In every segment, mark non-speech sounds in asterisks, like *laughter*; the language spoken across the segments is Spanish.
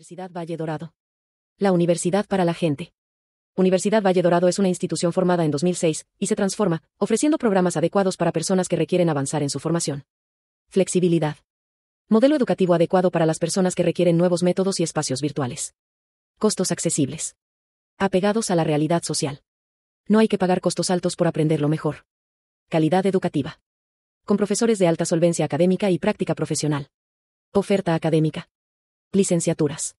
Universidad Valle Dorado. La Universidad para la Gente. Universidad Valle Dorado es una institución formada en 2006 y se transforma, ofreciendo programas adecuados para personas que requieren avanzar en su formación. Flexibilidad. Modelo educativo adecuado para las personas que requieren nuevos métodos y espacios virtuales. Costos accesibles. Apegados a la realidad social. No hay que pagar costos altos por aprender lo mejor. Calidad educativa. Con profesores de alta solvencia académica y práctica profesional. Oferta académica. Licenciaturas.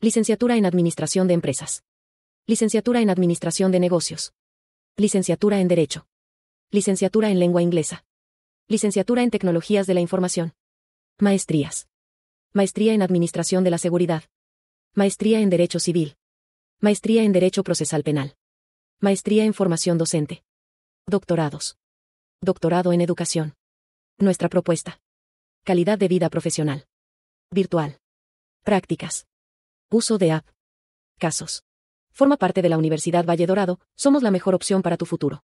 Licenciatura en Administración de Empresas. Licenciatura en Administración de Negocios. Licenciatura en Derecho. Licenciatura en Lengua Inglesa. Licenciatura en Tecnologías de la Información. Maestrías. Maestría en Administración de la Seguridad. Maestría en Derecho Civil. Maestría en Derecho Procesal Penal. Maestría en Formación Docente. Doctorados. Doctorado en Educación. Nuestra propuesta. Calidad de vida profesional. Virtual. Prácticas. Uso de app. Casos. Forma parte de la Universidad Valle Dorado, somos la mejor opción para tu futuro.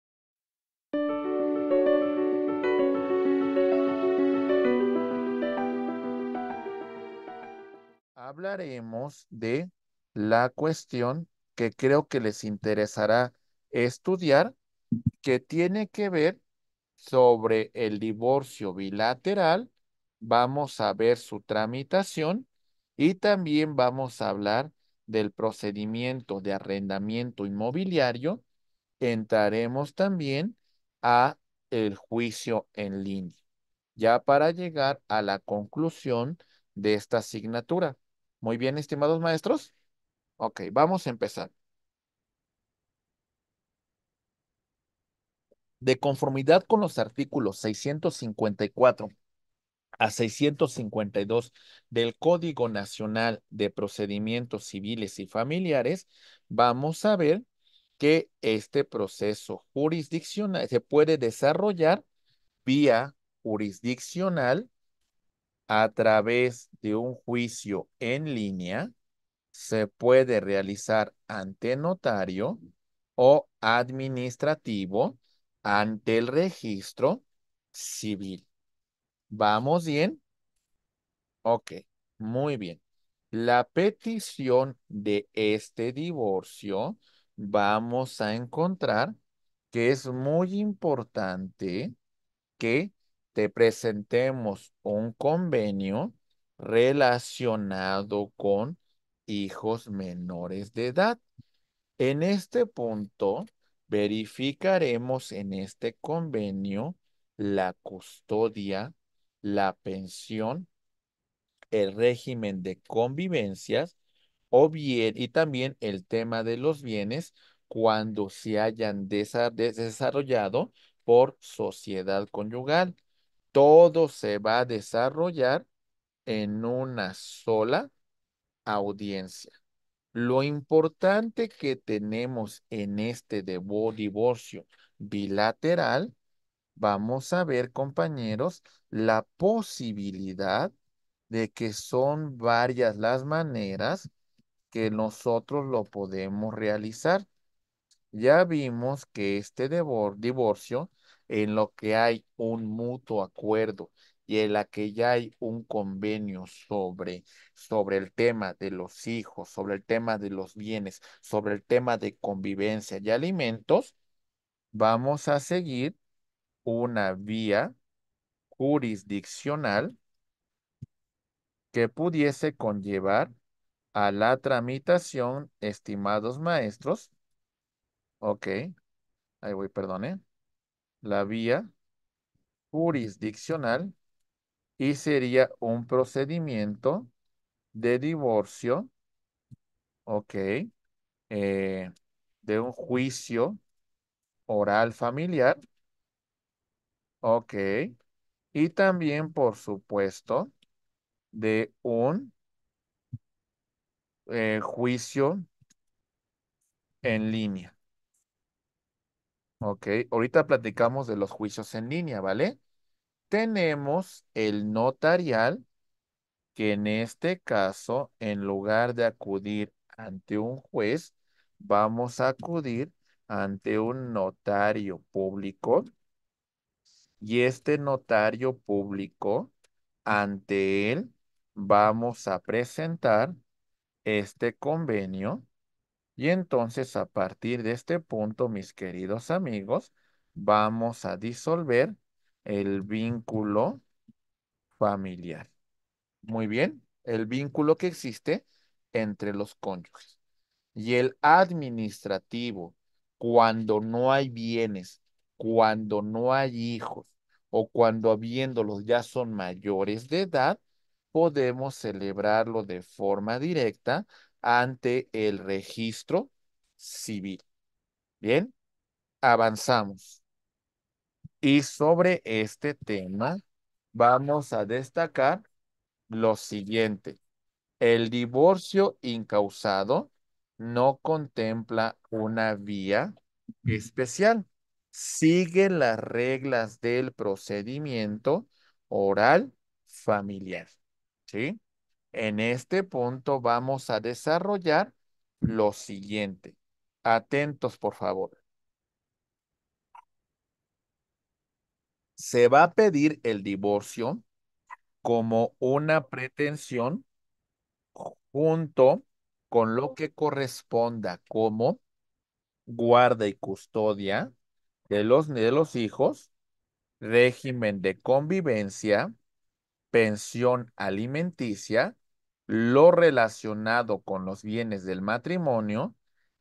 Hablaremos de la cuestión que creo que les interesará estudiar, que tiene que ver sobre el divorcio bilateral. Vamos a ver su tramitación y también vamos a hablar del procedimiento de arrendamiento inmobiliario. Entraremos también a el juicio en línea, ya para llegar a la conclusión de esta asignatura. Muy bien, estimados maestros. Ok, vamos a empezar. De conformidad con los artículos 654 a 652 del Código Nacional de Procedimientos Civiles y Familiares, vamos a ver que este proceso jurisdiccional se puede desarrollar vía jurisdiccional a través de un juicio en línea, se puede realizar ante notario o administrativo ante el registro civil. ¿Vamos bien? Ok, muy bien. La petición de este divorcio vamos a encontrar que es muy importante que te presentemos un convenio relacionado con hijos menores de edad. En este punto, verificaremos en este convenio la custodia la pensión, el régimen de convivencias o bien, y también el tema de los bienes cuando se hayan desarrollado por sociedad conyugal. Todo se va a desarrollar en una sola audiencia. Lo importante que tenemos en este divorcio bilateral vamos a ver, compañeros, la posibilidad de que son varias las maneras que nosotros lo podemos realizar. Ya vimos que este divorcio, en lo que hay un mutuo acuerdo y en la que ya hay un convenio sobre, sobre el tema de los hijos, sobre el tema de los bienes, sobre el tema de convivencia y alimentos, vamos a seguir una vía jurisdiccional que pudiese conllevar a la tramitación, estimados maestros. Ok, ahí voy, perdone. La vía jurisdiccional y sería un procedimiento de divorcio, ok, eh, de un juicio oral familiar Ok. Y también, por supuesto, de un eh, juicio en línea. Ok, ahorita platicamos de los juicios en línea, ¿vale? Tenemos el notarial, que en este caso, en lugar de acudir ante un juez, vamos a acudir ante un notario público y este notario público, ante él vamos a presentar este convenio y entonces a partir de este punto, mis queridos amigos, vamos a disolver el vínculo familiar. Muy bien, el vínculo que existe entre los cónyuges. Y el administrativo, cuando no hay bienes, cuando no hay hijos, o cuando habiéndolos ya son mayores de edad, podemos celebrarlo de forma directa ante el registro civil. Bien, avanzamos. Y sobre este tema vamos a destacar lo siguiente. El divorcio incausado no contempla una vía especial sigue las reglas del procedimiento oral familiar. ¿Sí? En este punto vamos a desarrollar lo siguiente. Atentos, por favor. Se va a pedir el divorcio como una pretensión junto con lo que corresponda como guarda y custodia de los, de los hijos, régimen de convivencia, pensión alimenticia, lo relacionado con los bienes del matrimonio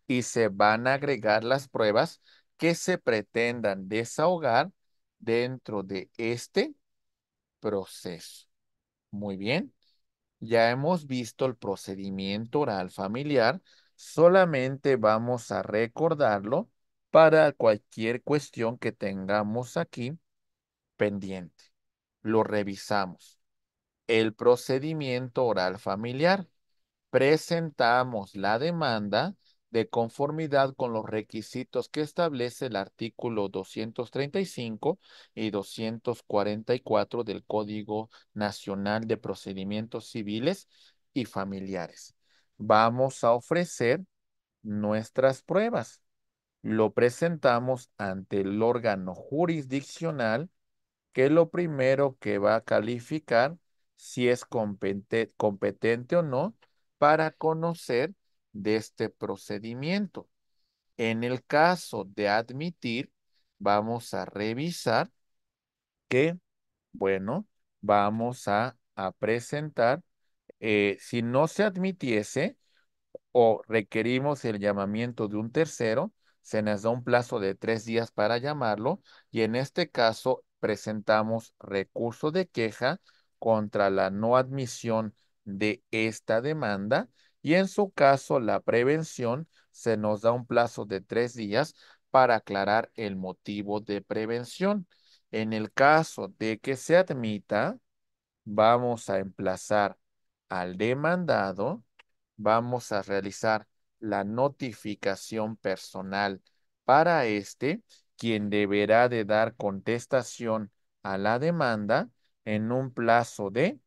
y se van a agregar las pruebas que se pretendan desahogar dentro de este proceso. Muy bien, ya hemos visto el procedimiento oral familiar, solamente vamos a recordarlo para cualquier cuestión que tengamos aquí pendiente. Lo revisamos. El procedimiento oral familiar. Presentamos la demanda de conformidad con los requisitos que establece el artículo 235 y 244 del Código Nacional de Procedimientos Civiles y Familiares. Vamos a ofrecer nuestras pruebas lo presentamos ante el órgano jurisdiccional, que es lo primero que va a calificar si es competente, o no para conocer de este procedimiento. En el caso de admitir, vamos a revisar que, bueno, vamos a, presentar, eh, si no se admitiese o requerimos el llamamiento de un tercero, se nos da un plazo de tres días para llamarlo y en este caso presentamos recurso de queja contra la no admisión de esta demanda y en su caso la prevención se nos da un plazo de tres días para aclarar el motivo de prevención. En el caso de que se admita, vamos a emplazar al demandado, vamos a realizar la notificación personal. Para este, quien deberá de dar contestación a la demanda en un plazo de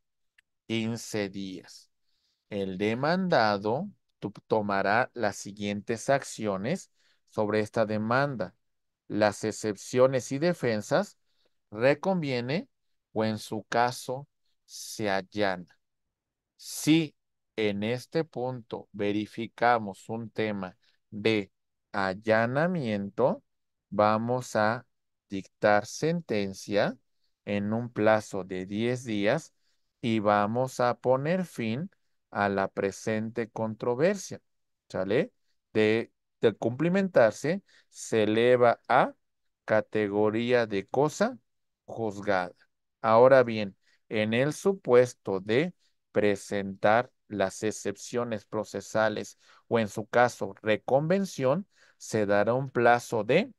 15 días. El demandado tomará las siguientes acciones sobre esta demanda. Las excepciones y defensas reconviene o en su caso se allana. Si en este punto verificamos un tema de allanamiento, vamos a dictar sentencia en un plazo de 10 días y vamos a poner fin a la presente controversia. ¿Sale? De, cumplimentarse, se eleva a categoría de cosa juzgada. Ahora bien, en el supuesto de presentar las excepciones procesales o en su caso reconvención, se dará un plazo de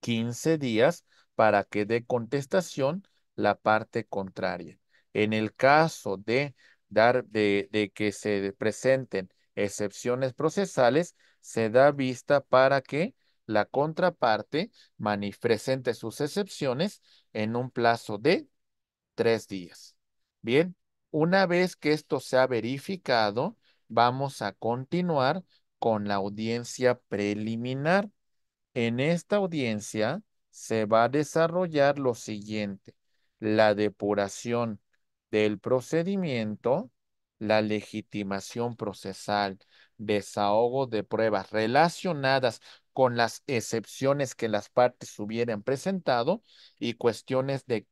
15 días para que dé contestación la parte contraria. En el caso de dar de, que se presenten excepciones procesales, se da vista para que la contraparte manifieste sus excepciones en un plazo de tres días. Bien, una vez que esto se ha verificado, vamos a continuar con la audiencia preliminar. En esta audiencia se va a desarrollar lo siguiente, la depuración del procedimiento, la legitimación procesal, desahogo de pruebas relacionadas con las excepciones que las partes hubieran presentado y cuestiones de,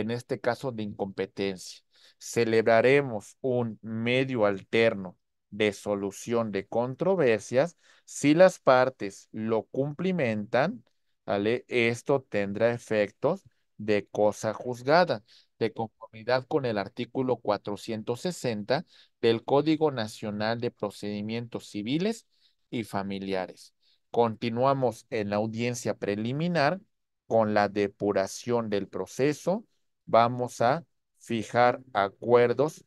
en este caso de incompetencia. Celebraremos un medio alterno de solución de controversias si las partes lo cumplimentan, ¿vale? Esto tendrá efectos de cosa juzgada de conformidad con el artículo 460 del Código Nacional de Procedimientos Civiles y Familiares. Continuamos en la audiencia preliminar con la depuración del proceso, vamos a fijar acuerdos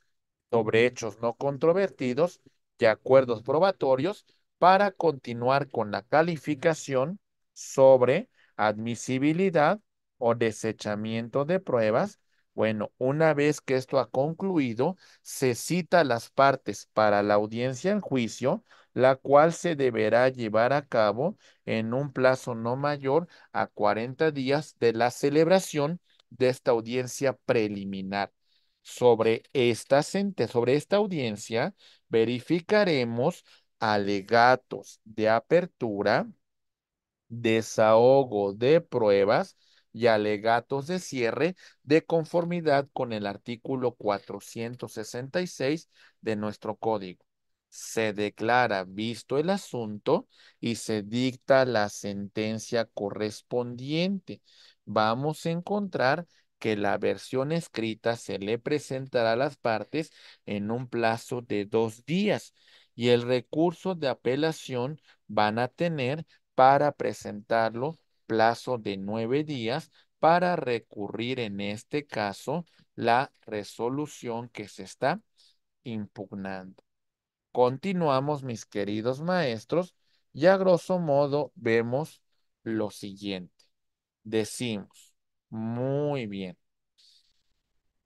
sobre hechos no controvertidos y acuerdos probatorios para continuar con la calificación sobre admisibilidad o desechamiento de pruebas. Bueno, una vez que esto ha concluido, se cita las partes para la audiencia en juicio, la cual se deberá llevar a cabo en un plazo no mayor a 40 días de la celebración de esta audiencia preliminar. Sobre esta, sobre esta audiencia verificaremos alegatos de apertura, desahogo de pruebas y alegatos de cierre de conformidad con el artículo 466 de nuestro código. Se declara visto el asunto y se dicta la sentencia correspondiente vamos a encontrar que la versión escrita se le presentará a las partes en un plazo de dos días y el recurso de apelación van a tener para presentarlo plazo de nueve días para recurrir en este caso la resolución que se está impugnando. Continuamos, mis queridos maestros, y a grosso modo vemos lo siguiente decimos. Muy bien.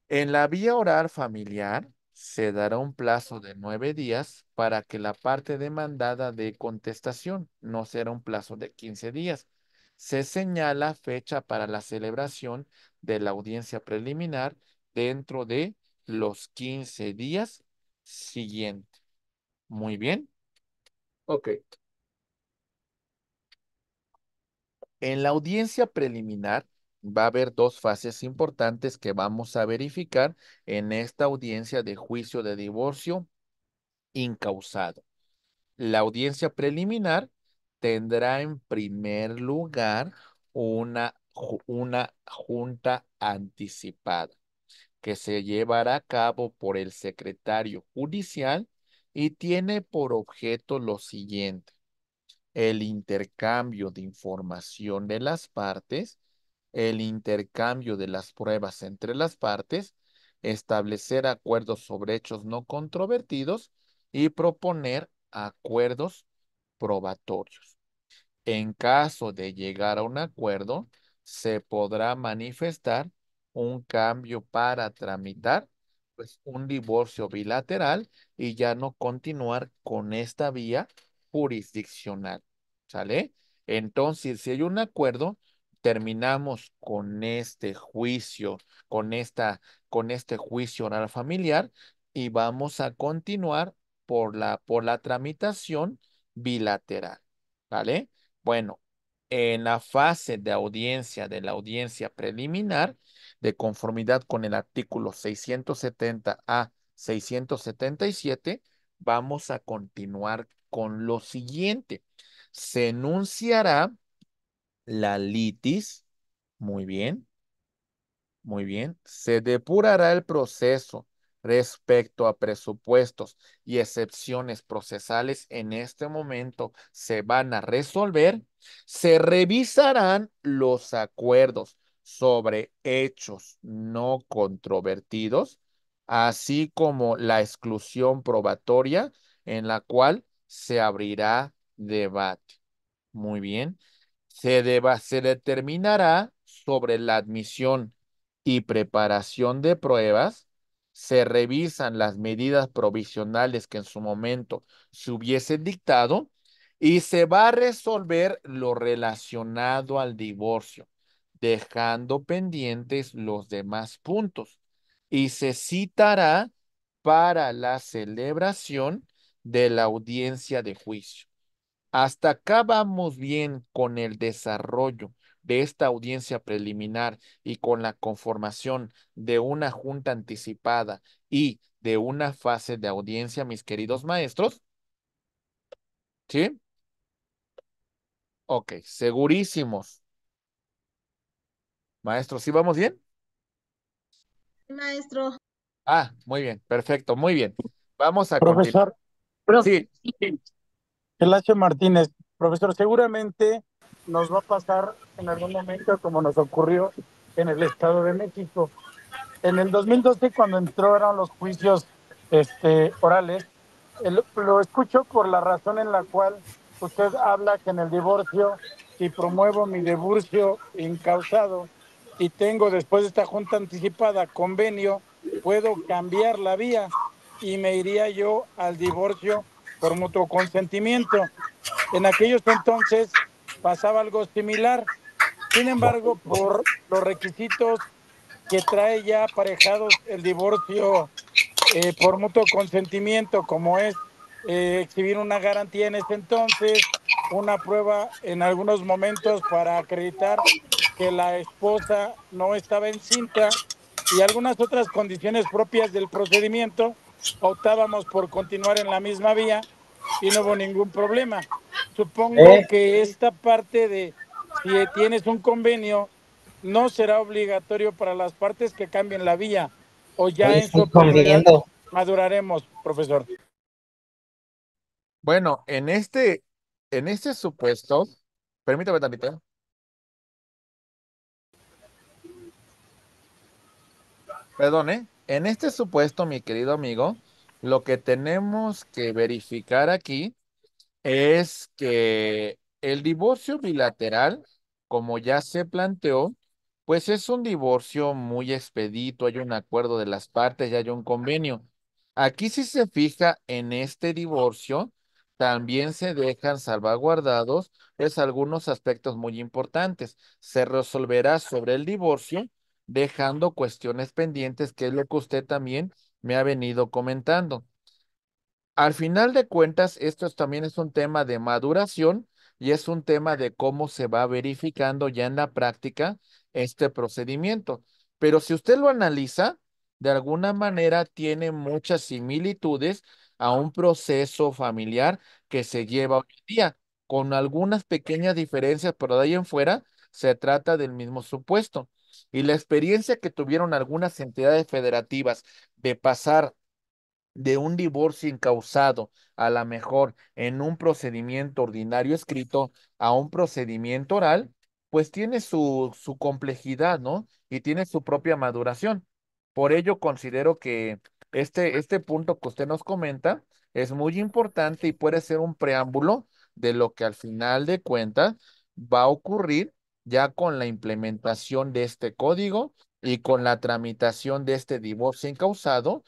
En la vía oral familiar se dará un plazo de nueve días para que la parte demandada de contestación no será un plazo de quince días. Se señala fecha para la celebración de la audiencia preliminar dentro de los quince días siguientes. Muy bien. Ok. En la audiencia preliminar va a haber dos fases importantes que vamos a verificar en esta audiencia de juicio de divorcio incausado. La audiencia preliminar tendrá en primer lugar una, una junta anticipada que se llevará a cabo por el secretario judicial y tiene por objeto lo siguiente el intercambio de información de las partes, el intercambio de las pruebas entre las partes, establecer acuerdos sobre hechos no controvertidos y proponer acuerdos probatorios. En caso de llegar a un acuerdo, se podrá manifestar un cambio para tramitar pues, un divorcio bilateral y ya no continuar con esta vía jurisdiccional, ¿sale? Entonces, si hay un acuerdo, terminamos con este juicio, con esta, con este juicio oral familiar y vamos a continuar por la, por la tramitación bilateral, ¿vale? Bueno, en la fase de audiencia de la audiencia preliminar, de conformidad con el artículo 670 a 677, vamos a continuar con lo siguiente. Se enunciará la litis, muy bien, muy bien, se depurará el proceso respecto a presupuestos y excepciones procesales en este momento se van a resolver, se revisarán los acuerdos sobre hechos no controvertidos, así como la exclusión probatoria en la cual se abrirá debate. Muy bien. Se, se determinará sobre la admisión y preparación de pruebas. Se revisan las medidas provisionales que en su momento se hubiesen dictado y se va a resolver lo relacionado al divorcio, dejando pendientes los demás puntos. Y se citará para la celebración de la audiencia de juicio. Hasta acá vamos bien con el desarrollo de esta audiencia preliminar y con la conformación de una junta anticipada y de una fase de audiencia, mis queridos maestros. ¿Sí? Ok, segurísimos. Maestro, ¿sí vamos bien? Maestro. Ah, muy bien, perfecto, muy bien. Vamos a Continuar. Sí. Sí. Martínez, profesor, seguramente nos va a pasar en algún momento como nos ocurrió en el Estado de México. En el 2012, cuando entraron los juicios este, orales, lo escucho por la razón en la cual usted habla que en el divorcio, si promuevo mi divorcio incausado y tengo después de esta junta anticipada convenio, puedo cambiar la vía y me iría yo al divorcio por mutuo consentimiento. En aquellos entonces pasaba algo similar. Sin embargo, por los requisitos que trae ya aparejados el divorcio eh, por mutuo consentimiento, como es eh, exhibir una garantía en ese entonces, una prueba en algunos momentos para acreditar que la esposa no estaba encinta y algunas otras condiciones propias del procedimiento, optábamos por continuar en la misma vía y no hubo ningún problema. Supongo ¿Eh? que esta parte de si tienes un convenio, no será obligatorio para las partes que cambien la vía o ya eso su maduraremos, profesor. Bueno, en este, en este supuesto, permítame tantito. Perdón, ¿eh? En este supuesto, mi querido amigo, lo que tenemos que verificar aquí es que el divorcio bilateral, como ya se planteó, pues es un divorcio muy expedito, hay un acuerdo de las partes ya hay un convenio. Aquí si se fija en este divorcio, también se dejan salvaguardados es pues, algunos aspectos muy importantes. Se resolverá sobre el divorcio dejando cuestiones pendientes, que es lo que usted también me ha venido comentando. Al final de cuentas, esto también es un tema de maduración y es un tema de cómo se va verificando ya en la práctica este procedimiento. Pero si usted lo analiza, de alguna manera tiene muchas similitudes a un proceso familiar que se lleva hoy en día, con algunas pequeñas diferencias, pero de ahí en fuera se trata del mismo supuesto y la experiencia que tuvieron algunas entidades federativas de pasar de un divorcio incausado a la mejor en un procedimiento ordinario escrito a un procedimiento oral, pues tiene su, complejidad, ¿no? Y tiene su propia maduración. Por ello considero que este, este punto que usted nos comenta es muy importante y puede ser un preámbulo de lo que al final de cuentas va a ocurrir ya con la implementación de este código y con la tramitación de este divorcio incausado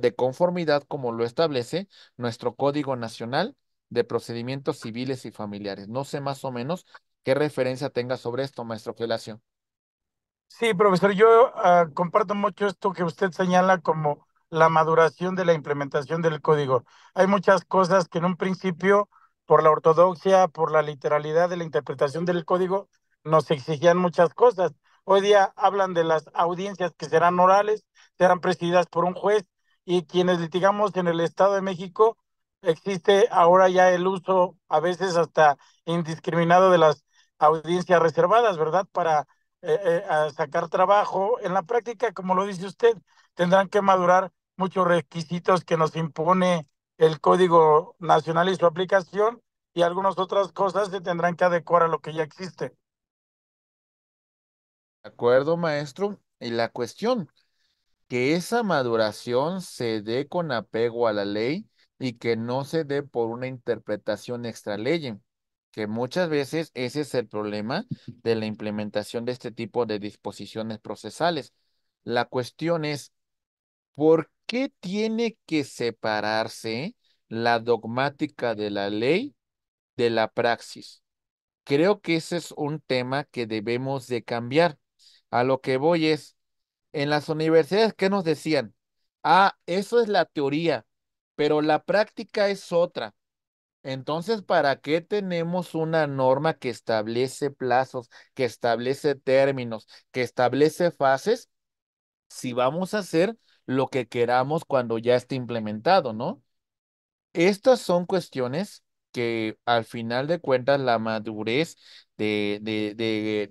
de conformidad como lo establece nuestro Código Nacional de Procedimientos Civiles y Familiares. No sé más o menos qué referencia tenga sobre esto, maestro Gelacio. Sí, profesor, yo ah, comparto mucho esto que usted señala como la maduración de la implementación del código. Hay muchas cosas que en un principio, por la ortodoxia, por la literalidad de la interpretación del código, nos exigían muchas cosas. Hoy día hablan de las audiencias que serán orales, serán presididas por un juez y quienes litigamos en el Estado de México, existe ahora ya el uso a veces hasta indiscriminado de las audiencias reservadas, ¿verdad? Para eh, eh, sacar trabajo. En la práctica, como lo dice usted, tendrán que madurar muchos requisitos que nos impone el Código Nacional y su aplicación y algunas otras cosas se tendrán que adecuar a lo que ya existe. De acuerdo, maestro. Y la cuestión, que esa maduración se dé con apego a la ley y que no se dé por una interpretación extra que muchas veces ese es el problema de la implementación de este tipo de disposiciones procesales. La cuestión es, ¿por qué tiene que separarse la dogmática de la ley de la praxis? Creo que ese es un tema que debemos de cambiar a lo que voy es, en las universidades, ¿qué nos decían? Ah, eso es la teoría, pero la práctica es otra. Entonces, ¿para qué tenemos una norma que establece plazos, que establece términos, que establece fases, si vamos a hacer lo que queramos cuando ya esté implementado, ¿no? Estas son cuestiones que al final de cuentas la madurez de,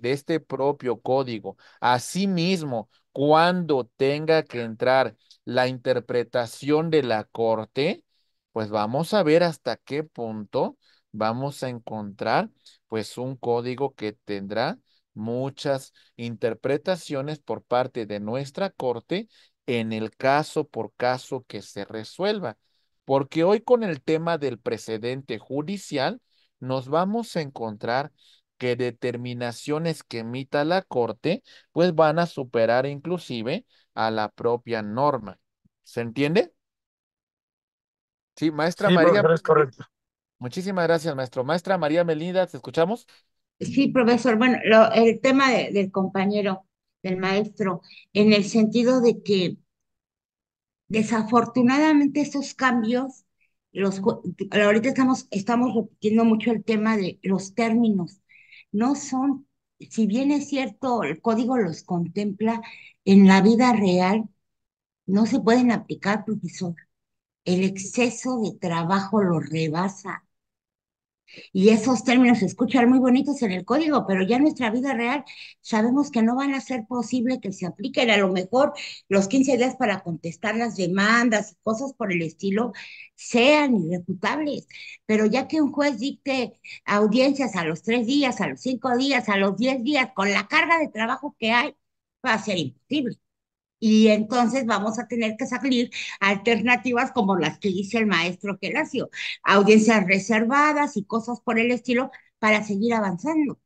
de este propio código, asimismo, cuando tenga que entrar la interpretación de la corte, pues vamos a ver hasta qué punto vamos a encontrar pues un código que tendrá muchas interpretaciones por parte de nuestra corte en el caso por caso que se resuelva porque hoy con el tema del precedente judicial nos vamos a encontrar que determinaciones que emita la Corte pues van a superar inclusive a la propia norma. ¿Se entiende? Sí, maestra María. Es correcto. Muchísimas gracias, maestro. Maestra María Melinda, ¿te escuchamos? Sí, profesor. Bueno, el tema del compañero, del maestro, en el sentido de que Desafortunadamente esos cambios, los, ahorita estamos, estamos repitiendo mucho el tema de los términos, no son, si bien es cierto, el código los contempla, en la vida real no se pueden aplicar, profesor. El exceso de trabajo lo rebasa y esos términos se escuchan muy bonitos en el código, pero ya en nuestra vida real sabemos que no van a ser posible que se apliquen. A lo mejor los 15 días para contestar las demandas y cosas por el estilo sean irrefutables, pero ya que un juez dicte audiencias a los tres días, a los cinco días, a los diez días, con la carga de trabajo que hay, va a ser imposible y entonces vamos a tener que salir alternativas como las que dice el maestro Gelacio, audiencias reservadas y cosas por el estilo para seguir avanzando.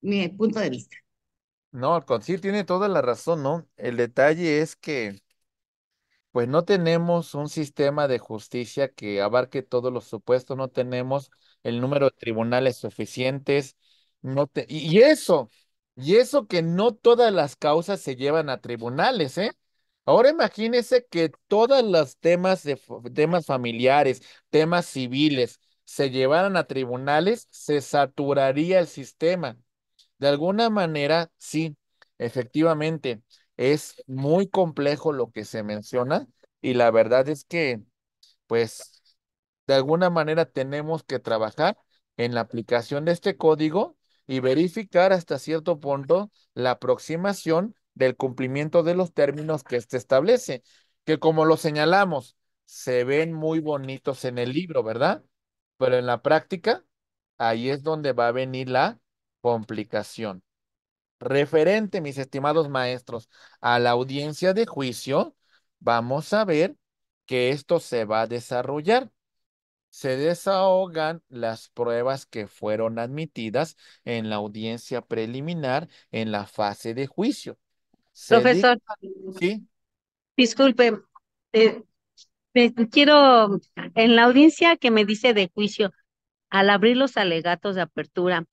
Mi punto de vista. No, al tiene toda la razón, ¿no? El detalle es que pues no tenemos un sistema de justicia que abarque todos los supuestos, no tenemos el número de tribunales suficientes, no y eso, y eso que no todas las causas se llevan a tribunales, ¿eh? Ahora imagínese que todos los temas, de, temas familiares, temas civiles, se llevaran a tribunales, se saturaría el sistema. De alguna manera, sí, efectivamente, es muy complejo lo que se menciona y la verdad es que, pues, de alguna manera tenemos que trabajar en la aplicación de este código y verificar hasta cierto punto la aproximación del cumplimiento de los términos que éste establece, que como lo señalamos, se ven muy bonitos en el libro, ¿verdad? Pero en la práctica, ahí es donde va a venir la complicación. Referente, mis estimados maestros, a la audiencia de juicio, vamos a ver que esto se va a desarrollar se desahogan las pruebas que fueron admitidas en la audiencia preliminar en la fase de juicio. Profesor, ¿Sí? disculpe, eh, quiero, en la audiencia que me dice de juicio, al abrir los alegatos de apertura,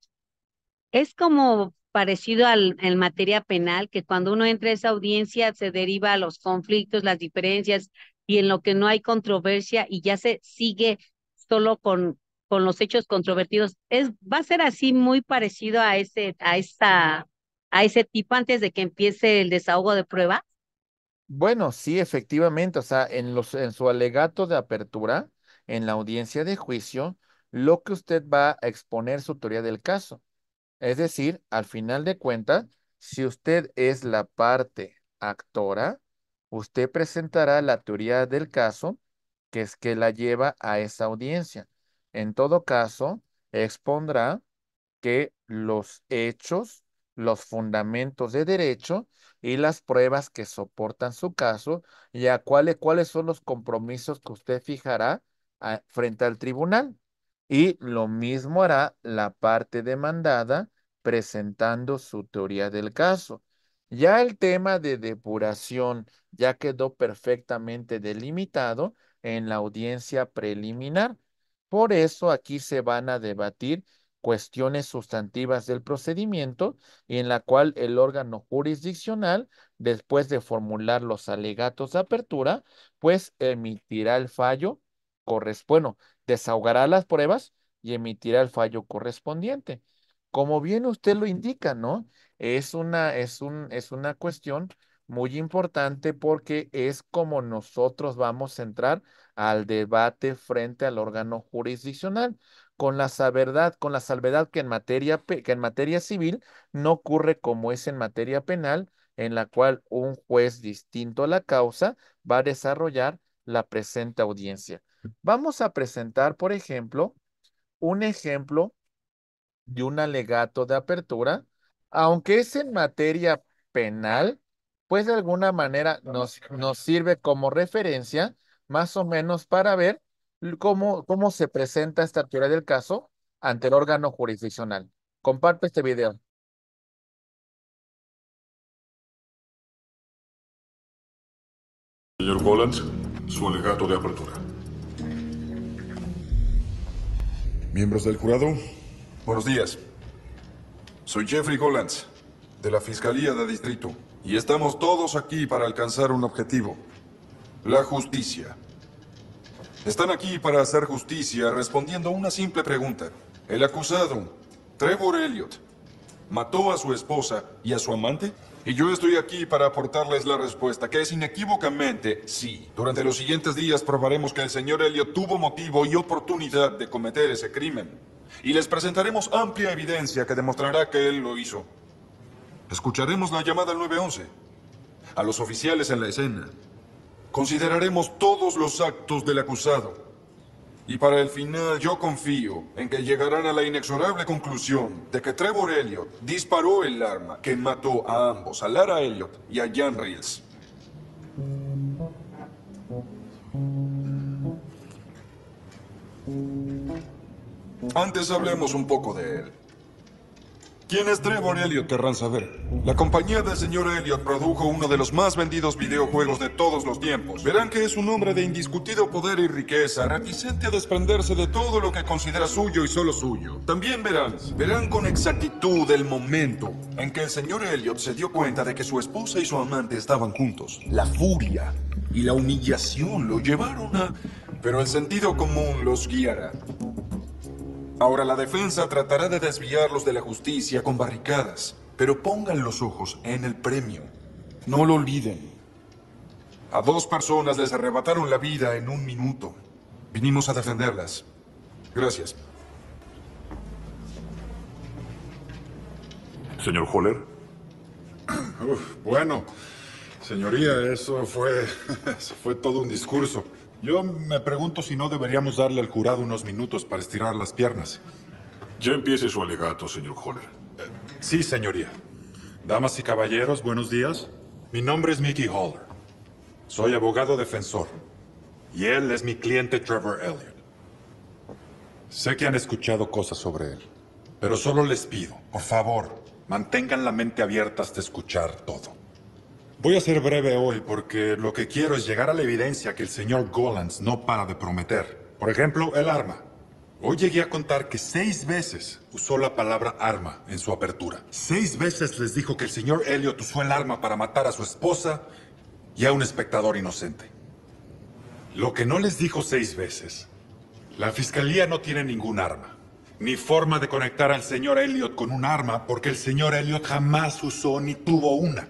es como parecido al en materia penal, que cuando uno entra a esa audiencia se deriva los conflictos, las diferencias y en lo que no hay controversia y ya se sigue solo con, con los hechos controvertidos. Es, va a ser así muy parecido a ese, a esta, a ese tipo antes de que empiece el desahogo de prueba. Bueno, sí, efectivamente, o sea, en los, en su alegato de apertura, en la audiencia de juicio, lo que usted va a exponer su teoría del caso. Es decir, al final de cuentas, si usted es la parte actora, usted presentará la teoría del caso que es que la lleva a esa audiencia. En todo caso, expondrá que los hechos, los fundamentos de derecho y las pruebas que soportan su caso y a cuáles, cuáles son los compromisos que usted fijará ah, frente al tribunal. Y lo mismo hará la parte demandada presentando su teoría del caso. Ya el tema de depuración ya quedó perfectamente delimitado en la audiencia preliminar. Por eso aquí se van a debatir cuestiones sustantivas del procedimiento y en la cual el órgano jurisdiccional, después de formular los alegatos de apertura, pues emitirá el fallo correspondiente, bueno, desahogará las pruebas y emitirá el fallo correspondiente. Como bien usted lo indica, ¿no? Es una, es un, es una cuestión muy importante porque es como nosotros vamos a entrar al debate frente al órgano jurisdiccional con la salvedad, con la salvedad que en materia que en materia civil no ocurre como es en materia penal, en la cual un juez distinto a la causa va a desarrollar la presente audiencia. Vamos a presentar, por ejemplo, un ejemplo de un alegato de apertura, aunque es en materia penal, pues de alguna manera nos, nos sirve como referencia, más o menos, para ver cómo, cómo se presenta esta teoría del caso ante el órgano jurisdiccional. Comparto este video. Señor Collins, su alegato de apertura. Miembros del jurado. Buenos días. Soy Jeffrey Collins, de la Fiscalía de Distrito. Y estamos todos aquí para alcanzar un objetivo. La justicia. Están aquí para hacer justicia respondiendo una simple pregunta. El acusado, Trevor Elliot, mató a su esposa y a su amante? Y yo estoy aquí para aportarles la respuesta, que es inequívocamente sí. Durante los siguientes días probaremos que el señor Elliot tuvo motivo y oportunidad de cometer ese crimen. Y les presentaremos amplia evidencia que demostrará que él lo hizo. Escucharemos la llamada al 911, a los oficiales en la escena. Consideraremos todos los actos del acusado. Y para el final yo confío en que llegarán a la inexorable conclusión de que Trevor Elliot disparó el arma que mató a ambos, a Lara Elliot y a Jan Reels. Antes hablemos un poco de él. ¿Quién es Trevor Elliot? Querrán saber. La compañía del señor Elliot produjo uno de los más vendidos videojuegos de todos los tiempos. Verán que es un hombre de indiscutido poder y riqueza, reticente a desprenderse de todo lo que considera suyo y solo suyo. También verán, verán con exactitud el momento en que el señor Elliot se dio cuenta de que su esposa y su amante estaban juntos. La furia y la humillación lo llevaron a... Pero el sentido común los guiará. Ahora la defensa tratará de desviarlos de la justicia con barricadas, pero pongan los ojos en el premio. No lo olviden. A dos personas les arrebataron la vida en un minuto. Vinimos a defenderlas. Gracias. Señor Holler. bueno, señoría, eso fue, *laughs* eso fue todo un discurso. Yo me pregunto si no deberíamos darle al jurado unos minutos para estirar las piernas. Ya empiece su alegato, señor Holler. Eh, sí, señoría. Damas y caballeros, buenos días. Mi nombre es Mickey Holler. Soy abogado defensor. Y él es mi cliente Trevor Elliott. Sé que han escuchado cosas sobre él. Pero solo les pido, por favor, mantengan la mente abierta hasta escuchar todo. Voy a ser breve hoy porque lo que quiero es llegar a la evidencia que el señor Golans no para de prometer. Por ejemplo, el arma. Hoy llegué a contar que seis veces usó la palabra arma en su apertura. Seis veces les dijo que el señor Elliot usó el arma para matar a su esposa y a un espectador inocente. Lo que no les dijo seis veces, la fiscalía no tiene ningún arma, ni forma de conectar al señor Elliot con un arma porque el señor Elliot jamás usó ni tuvo una.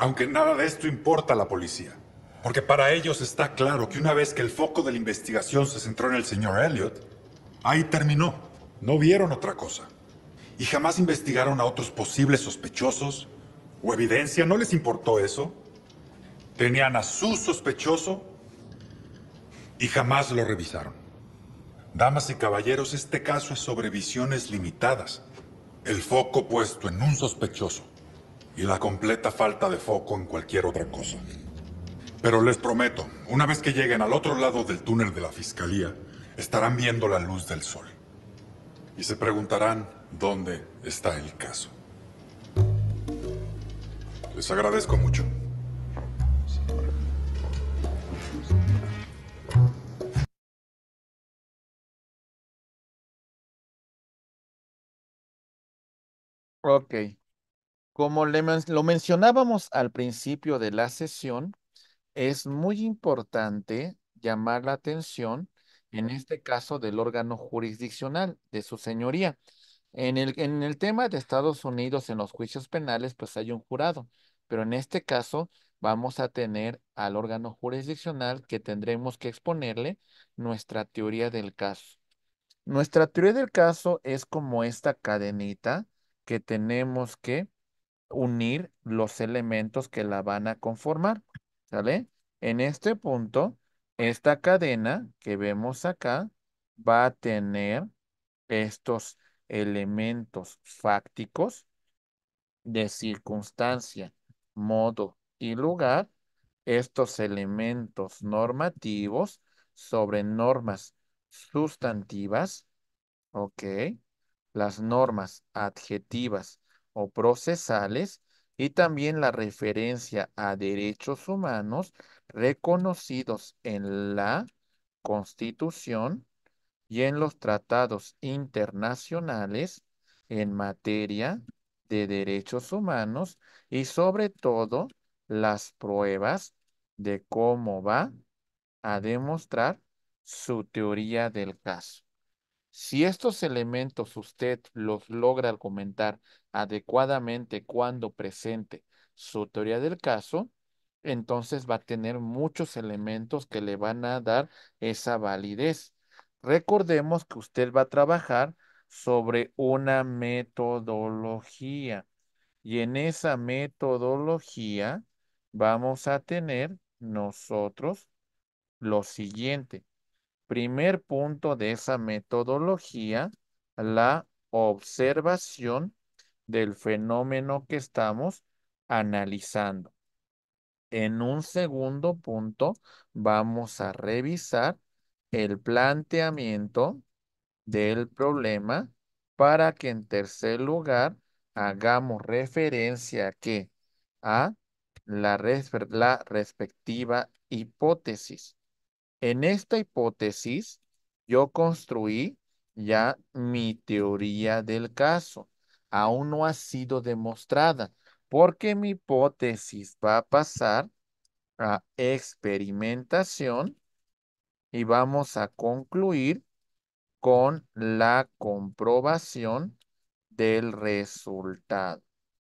Aunque nada de esto importa a la policía. Porque para ellos está claro que una vez que el foco de la investigación se centró en el señor Elliot, ahí terminó. No vieron otra cosa. Y jamás investigaron a otros posibles sospechosos o evidencia. No les importó eso. Tenían a su sospechoso y jamás lo revisaron. Damas y caballeros, este caso es sobre visiones limitadas. El foco puesto en un sospechoso y la completa falta de foco en cualquier otra cosa. Pero les prometo, una vez que lleguen al otro lado del túnel de la Fiscalía, estarán viendo la luz del sol. Y se preguntarán dónde está el caso. Les agradezco mucho. Ok. Como lo mencionábamos al principio de la sesión, es muy importante llamar la atención, en este caso, del órgano jurisdiccional de su señoría. En el, en el tema de Estados Unidos, en los juicios penales, pues hay un jurado, pero en este caso vamos a tener al órgano jurisdiccional que tendremos que exponerle nuestra teoría del caso. Nuestra teoría del caso es como esta cadenita que tenemos que unir los elementos que la van a conformar, ¿sale? En este punto, esta cadena que vemos acá va a tener estos elementos fácticos de circunstancia, modo y lugar, estos elementos normativos sobre normas sustantivas, ¿ok? Las normas adjetivas procesales y también la referencia a derechos humanos reconocidos en la Constitución y en los tratados internacionales en materia de derechos humanos y sobre todo las pruebas de cómo va a demostrar su teoría del caso. Si estos elementos usted los logra argumentar adecuadamente cuando presente su teoría del caso, entonces va a tener muchos elementos que le van a dar esa validez. Recordemos que usted va a trabajar sobre una metodología y en esa metodología vamos a tener nosotros lo siguiente. Primer punto de esa metodología, la observación del fenómeno que estamos analizando. En un segundo punto, vamos a revisar el planteamiento del problema para que en tercer lugar hagamos referencia a la respectiva hipótesis. En esta hipótesis, yo construí ya mi teoría del caso. Aún no ha sido demostrada porque mi hipótesis va a pasar a experimentación y vamos a concluir con la comprobación del resultado.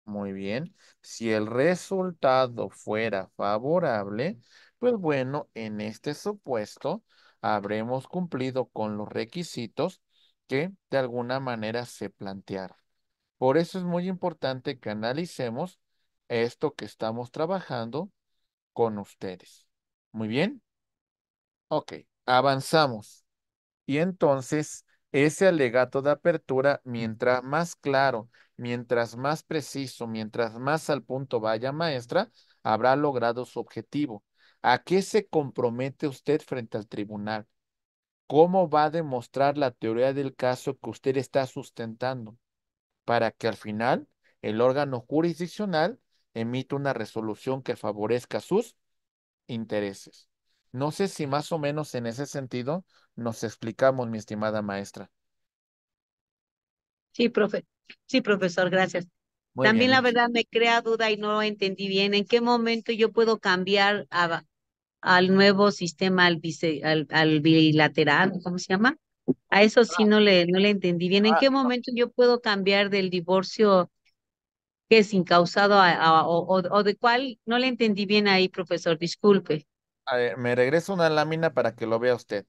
Muy bien, si el resultado fuera favorable, pues bueno, en este supuesto habremos cumplido con los requisitos que de alguna manera se plantearon. Por eso es muy importante que analicemos esto que estamos trabajando con ustedes. Muy bien. Ok, avanzamos. Y entonces, ese alegato de apertura, mientras más claro, mientras más preciso, mientras más al punto vaya maestra, habrá logrado su objetivo. ¿A qué se compromete usted frente al tribunal? ¿Cómo va a demostrar la teoría del caso que usted está sustentando? Para que al final el órgano jurisdiccional emita una resolución que favorezca sus intereses. No sé si más o menos en ese sentido nos explicamos, mi estimada maestra. Sí, profe. sí profesor, gracias. También la verdad me crea duda y no entendí bien. ¿En qué momento yo puedo cambiar a, al nuevo sistema, al, bilateral, ¿cómo se llama? A eso sí no le, no le entendí bien. ¿En qué momento yo puedo cambiar del divorcio que es incausado o, de cuál? No le entendí bien ahí, profesor, disculpe. me regreso una lámina para que lo vea usted.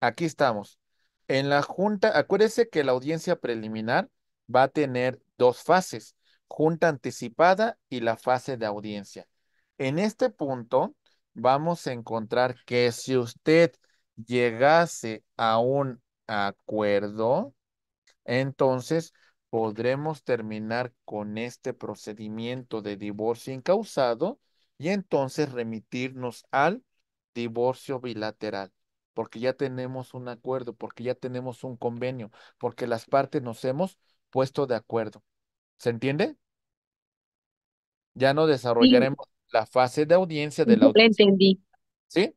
Aquí estamos. En la junta, acuérdese que la audiencia preliminar va a tener dos fases junta anticipada y la fase de audiencia. En este punto vamos a encontrar que si usted llegase a un acuerdo, entonces podremos terminar con este procedimiento de divorcio incausado y entonces remitirnos al divorcio bilateral, porque ya tenemos un acuerdo, porque ya tenemos un convenio, porque las partes nos hemos puesto de acuerdo. ¿Se entiende? Ya no desarrollaremos la fase de audiencia de la audiencia. Lo entendí. ¿Sí?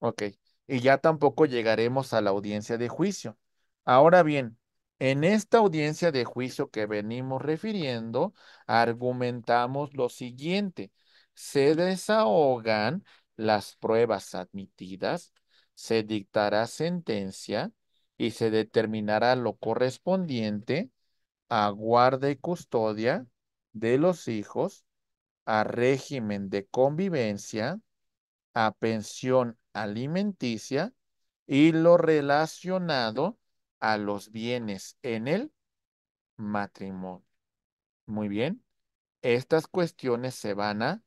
Ok. Y ya tampoco llegaremos a la audiencia de juicio. Ahora bien, en esta audiencia de juicio que venimos refiriendo, argumentamos lo siguiente. Se desahogan las pruebas admitidas, se dictará sentencia y se determinará lo correspondiente a guarda y custodia de los hijos, a régimen de convivencia, a pensión alimenticia y lo relacionado a los bienes en el matrimonio. Muy bien, estas cuestiones se van a,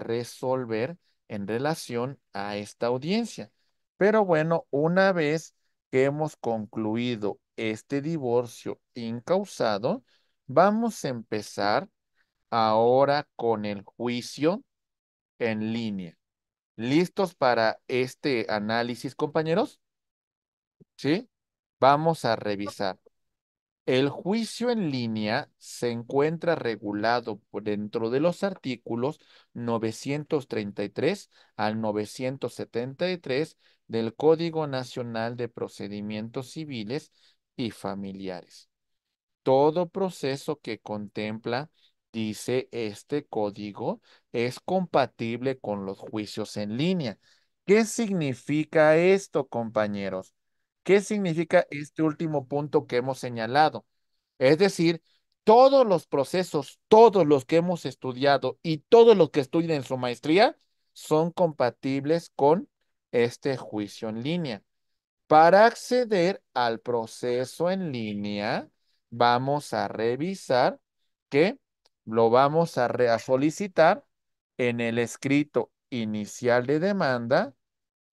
resolver en relación a esta audiencia. Pero bueno, una vez que hemos concluido este divorcio incausado, vamos a empezar ahora con el juicio en línea. ¿Listos para este análisis, compañeros? ¿Sí? Vamos a revisar. El juicio en línea se encuentra regulado dentro de los artículos 933 al 973 del Código Nacional de Procedimientos Civiles y familiares. Todo proceso que contempla, dice este código, es compatible con los juicios en línea. ¿Qué significa esto, compañeros? ¿Qué significa este último punto que hemos señalado? Es decir, todos los procesos, todos los que hemos estudiado y todos los que estudian en su maestría son compatibles con este juicio en línea. Para acceder al proceso en línea, vamos a revisar que lo vamos a, solicitar en el escrito inicial de demanda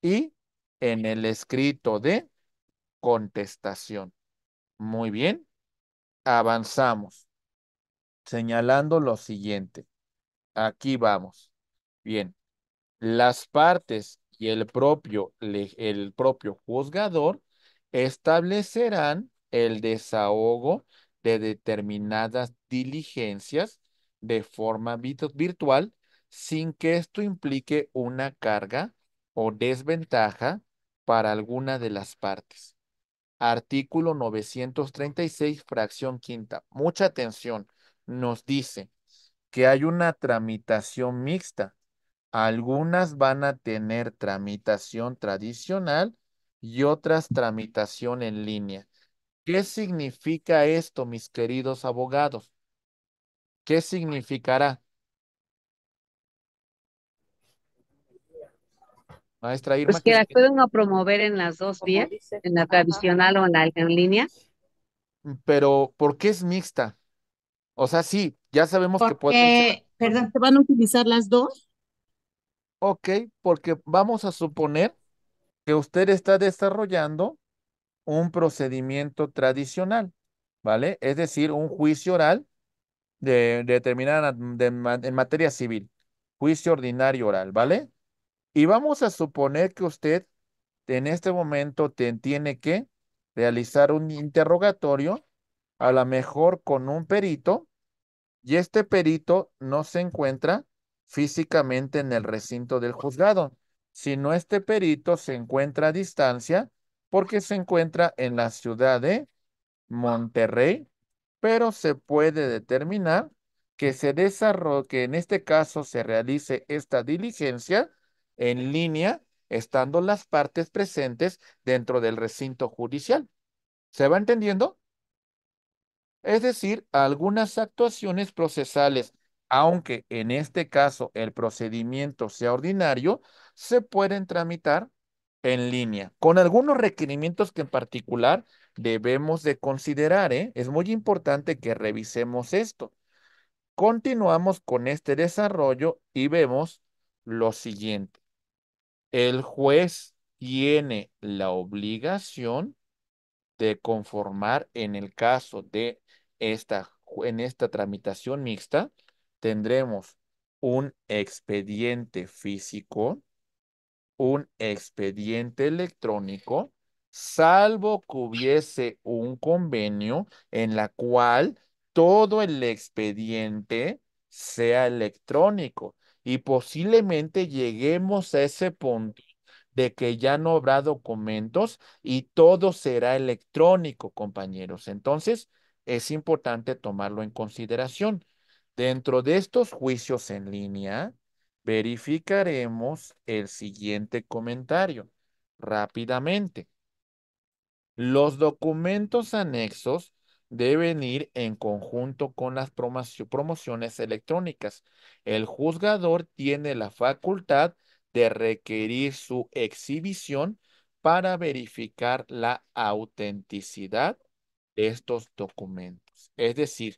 y en el escrito de contestación. Muy bien, avanzamos señalando lo siguiente. Aquí vamos. Bien, las partes y el propio, juzgador establecerán el desahogo de determinadas diligencias de forma virtual sin que esto implique una carga o desventaja para alguna de las partes. Artículo 936, fracción quinta. Mucha atención. Nos dice que hay una tramitación mixta algunas van a tener tramitación tradicional y otras tramitación en línea. ¿Qué significa esto, mis queridos abogados? ¿Qué significará? Maestra Irma. Pues que las pueden promover en las dos vías, en la tradicional o en la en línea. Mm, pero, ¿por qué es mixta? O sea, sí, ya sabemos que puede. Perdón, ¿se van a utilizar las dos? Ok, porque vamos a suponer que usted está desarrollando un procedimiento tradicional, ¿vale? Es decir, un juicio oral de, determinada en materia civil, juicio ordinario oral, ¿vale? Y vamos a suponer que usted en este momento te, tiene que realizar un interrogatorio, a lo mejor con un perito, y este perito no se encuentra físicamente en el recinto del juzgado, sino este perito se encuentra a distancia porque se encuentra en la ciudad de Monterrey, pero se puede determinar que se desarrolle, que en este caso se realice esta diligencia en línea, estando las partes presentes dentro del recinto judicial. ¿Se va entendiendo? Es decir, algunas actuaciones procesales aunque en este caso el procedimiento sea ordinario, se pueden tramitar en línea, con algunos requerimientos que en particular debemos de considerar. ¿eh? Es muy importante que revisemos esto. Continuamos con este desarrollo y vemos lo siguiente. El juez tiene la obligación de conformar en el caso de esta, en esta tramitación mixta, tendremos un expediente físico, un expediente electrónico, salvo que hubiese un convenio en la cual todo el expediente sea electrónico y posiblemente lleguemos a ese punto de que ya no habrá documentos y todo será electrónico, compañeros. Entonces, es importante tomarlo en consideración. Dentro de estos juicios en línea, verificaremos el siguiente comentario rápidamente. Los documentos anexos deben ir en conjunto con las promociones electrónicas. El juzgador tiene la facultad de requerir su exhibición para verificar la autenticidad de estos documentos. Es decir,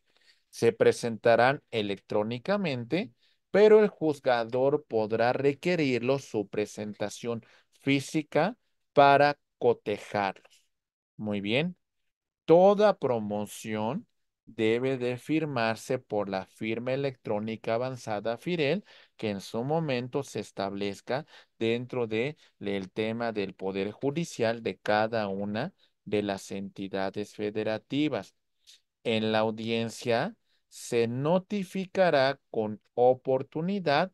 se presentarán electrónicamente, pero el juzgador podrá requerirlo su presentación física para cotejarlos. Muy bien. Toda promoción debe de firmarse por la firma electrónica avanzada FIREL que en su momento se establezca dentro del tema del Poder Judicial de cada una de las entidades federativas. En la audiencia se notificará con oportunidad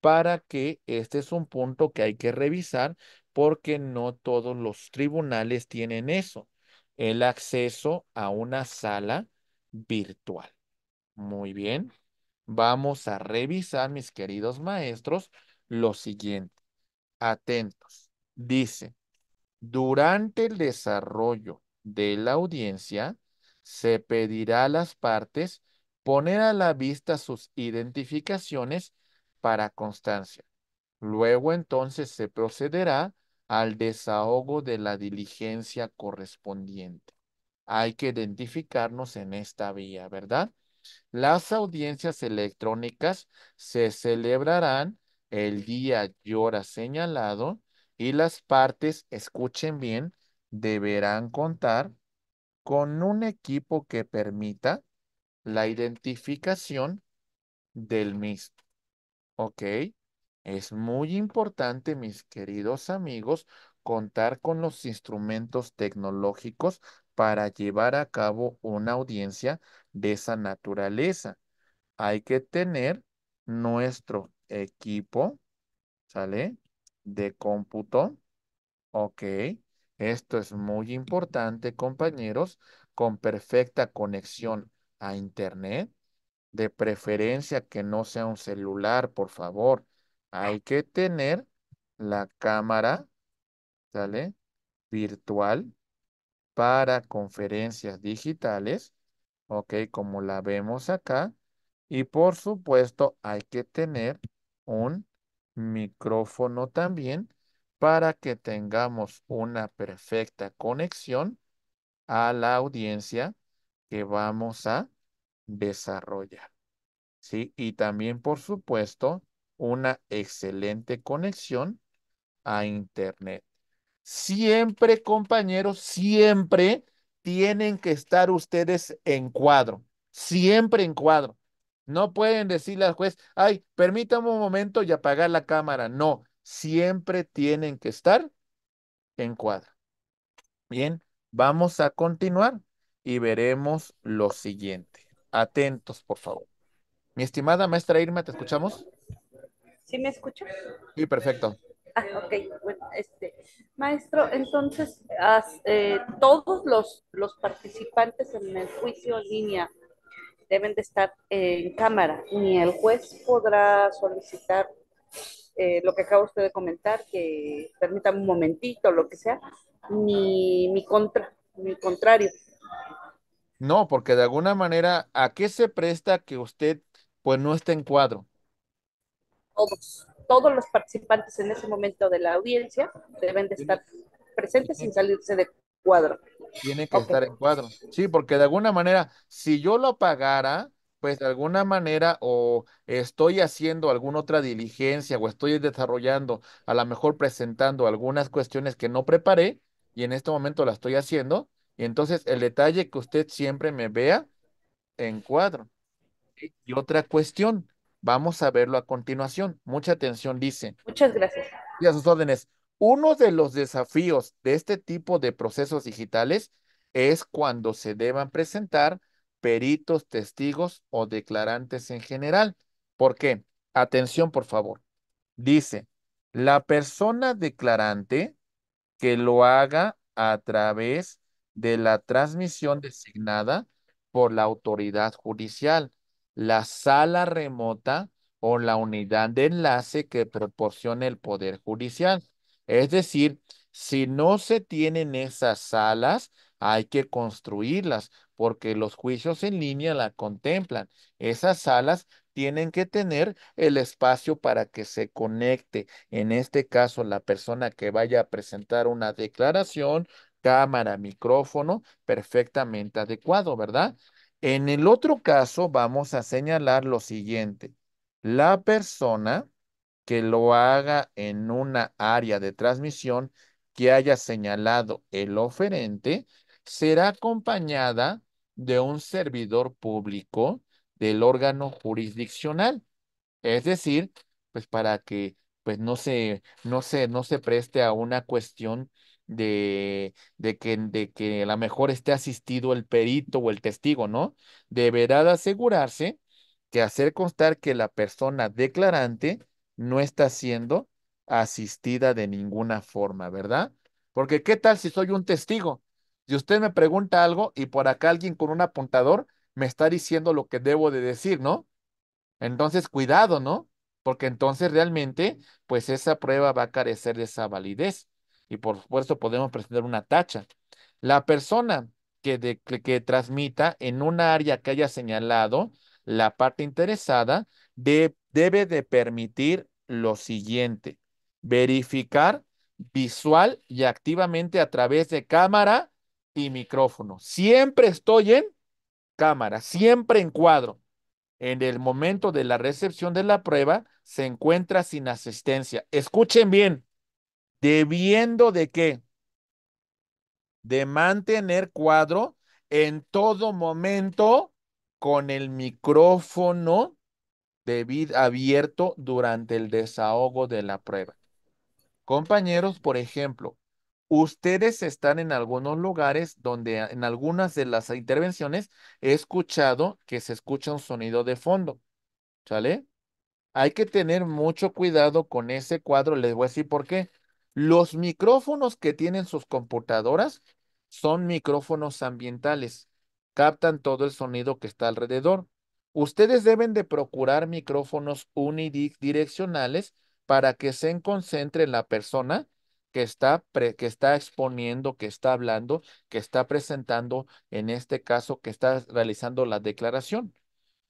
para que este es un punto que hay que revisar porque no todos los tribunales tienen eso, el acceso a una sala virtual. Muy bien, vamos a revisar, mis queridos maestros, lo siguiente. Atentos. Dice, durante el desarrollo de la audiencia, se pedirá a las partes poner a la vista sus identificaciones para constancia. Luego entonces se procederá al desahogo de la diligencia correspondiente. Hay que identificarnos en esta vía, ¿verdad? Las audiencias electrónicas se celebrarán el día y hora señalado y las partes, escuchen bien, deberán contar con un equipo que permita la identificación del mismo. ¿Ok? Es muy importante, mis queridos amigos, contar con los instrumentos tecnológicos para llevar a cabo una audiencia de esa naturaleza. Hay que tener nuestro equipo, ¿sale? De cómputo. Ok. Esto es muy importante, compañeros, con perfecta conexión a internet, de preferencia que no sea un celular, por favor. Hay que tener la cámara, ¿sale? Virtual para conferencias digitales, ¿ok? Como la vemos acá. Y por supuesto hay que tener un micrófono también para que tengamos una perfecta conexión a la audiencia que vamos a desarrollar. ¿sí? Y también, por supuesto, una excelente conexión a Internet. Siempre, compañeros, siempre tienen que estar ustedes en cuadro, siempre en cuadro. No pueden decirle al juez, ay, permítame un momento y apagar la cámara. No, siempre tienen que estar en cuadro. Bien, vamos a continuar y veremos lo siguiente. Atentos, por favor. Mi estimada maestra Irma, ¿te escuchamos? ¿Sí me escuchas? Sí, perfecto. Ah, ok. Bueno, este, maestro, entonces, eh, todos los, participantes en el juicio en línea deben de estar en cámara. Ni el juez podrá solicitar eh, lo que acaba usted de comentar, que permita un momentito, lo que sea, ni mi contra, mi contrario. No, porque de alguna manera, ¿a qué se presta que usted pues no esté en cuadro? Todos, todos los participantes en ese momento de la audiencia deben de estar presentes sin salirse de cuadro. Tiene que estar en cuadro. Sí, porque de alguna manera, si yo lo pagara, pues de alguna manera o estoy haciendo alguna otra diligencia o estoy desarrollando, a lo mejor presentando algunas cuestiones que no preparé y en este momento la estoy haciendo, y entonces el detalle que usted siempre me vea en cuadro. Y otra cuestión, vamos a verlo a continuación. Mucha atención, dice. Muchas gracias. Y a sus órdenes. Uno de los desafíos de este tipo de procesos digitales es cuando se deban presentar peritos, testigos o declarantes en general. ¿Por qué? Atención, por favor. Dice, la persona declarante que lo haga a través de la transmisión designada por la autoridad judicial, la sala remota o la unidad de enlace que proporciona el Poder Judicial. Es decir, si no se tienen esas salas, hay que construirlas porque los juicios en línea la contemplan. Esas salas tienen que tener el espacio para que se conecte. En este caso, la persona que vaya a presentar una declaración cámara, micrófono perfectamente adecuado, ¿verdad? En el otro caso vamos a señalar lo siguiente. La persona que lo haga en una área de transmisión que haya señalado el oferente será acompañada de un servidor público del órgano jurisdiccional. Es decir, pues para que pues no se, no no se preste a una cuestión de, de, que, de que a lo mejor esté asistido el perito o el testigo, ¿no? Deberá de asegurarse que hacer constar que la persona declarante no está siendo asistida de ninguna forma, ¿verdad? Porque ¿qué tal si soy un testigo? Si usted me pregunta algo y por acá alguien con un apuntador me está diciendo lo que debo de decir, ¿no? Entonces, cuidado, ¿no? Porque entonces realmente, pues esa prueba va a carecer de esa validez y por supuesto podemos presentar una tacha. La persona que, que transmita en un área que haya señalado la parte interesada debe de permitir lo siguiente, verificar visual y activamente a través de cámara y micrófono. Siempre estoy en cámara, siempre en cuadro. En el momento de la recepción de la prueba, se encuentra sin asistencia. Escuchen bien, debiendo de qué? De mantener cuadro en todo momento con el micrófono vid abierto durante el desahogo de la prueba. Compañeros, por ejemplo, ustedes están en algunos lugares donde ah, en algunas de las intervenciones he escuchado que se escucha un sonido de fondo. ¿Sale? Hay que tener mucho cuidado con ese cuadro. Les voy a decir por qué. Los micrófonos que tienen sus computadoras son micrófonos ambientales. Captan todo el sonido que está alrededor. Ustedes deben de procurar micrófonos unidireccionales para que se concentre la persona que está, que está exponiendo, que está hablando, que está presentando, en este caso, que está realizando la declaración.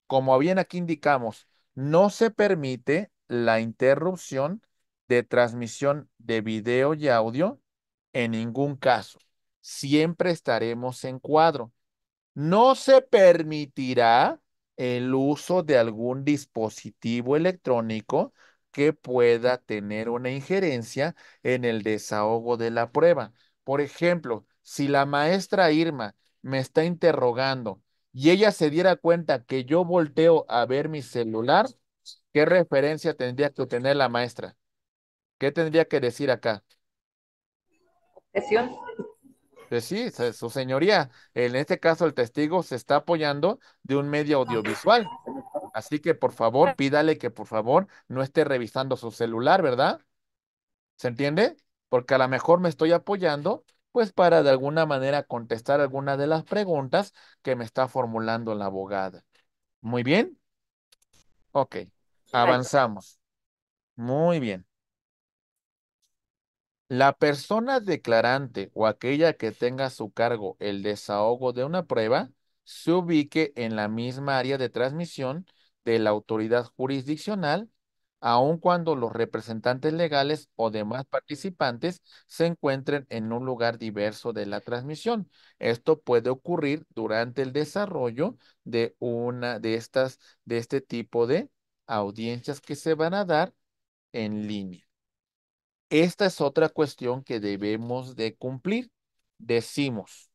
Como bien aquí indicamos, no se permite la interrupción de transmisión de video y audio, en ningún caso. Siempre estaremos en cuadro. No se permitirá el uso de algún dispositivo electrónico que pueda tener una injerencia en el desahogo de la prueba. Por ejemplo, si la maestra Irma me está interrogando y ella se diera cuenta que yo volteo a ver mi celular, ¿qué referencia tendría que tener la maestra? ¿Qué tendría que decir acá? Objeción. Pues sí, su señoría, en este caso el testigo se está apoyando de un medio audiovisual. Así que por favor, pídale que por favor no esté revisando su celular, ¿verdad? ¿Se entiende? Porque a lo mejor me estoy apoyando, pues para de alguna manera contestar alguna de las preguntas que me está formulando la abogada. Muy bien. Ok, avanzamos. Muy bien. La persona declarante o aquella que tenga a su cargo el desahogo de una prueba se ubique en la misma área de transmisión de la autoridad jurisdiccional, aun cuando los representantes legales o demás participantes se encuentren en un lugar diverso de la transmisión. Esto puede ocurrir durante el desarrollo de una de estas, de este tipo de audiencias que se van a dar en línea. Esta es otra cuestión que debemos de cumplir. Decimos,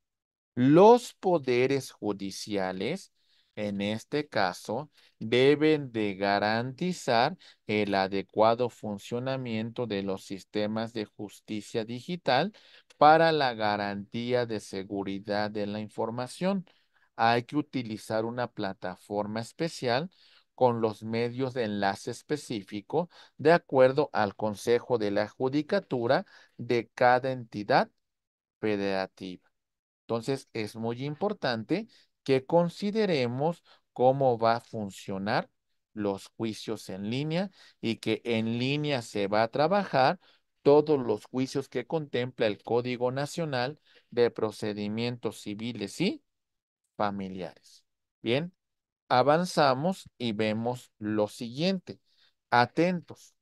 los poderes judiciales, en este caso, deben de garantizar el adecuado funcionamiento de los sistemas de justicia digital para la garantía de seguridad de la información. Hay que utilizar una plataforma especial con los medios de enlace específico de acuerdo al Consejo de la Judicatura de cada entidad federativa. Entonces, es muy importante que consideremos cómo va a funcionar los juicios en línea y que en línea se va a trabajar todos los juicios que contempla el Código Nacional de Procedimientos Civiles y Familiares. Bien, avanzamos y vemos lo siguiente. Atentos.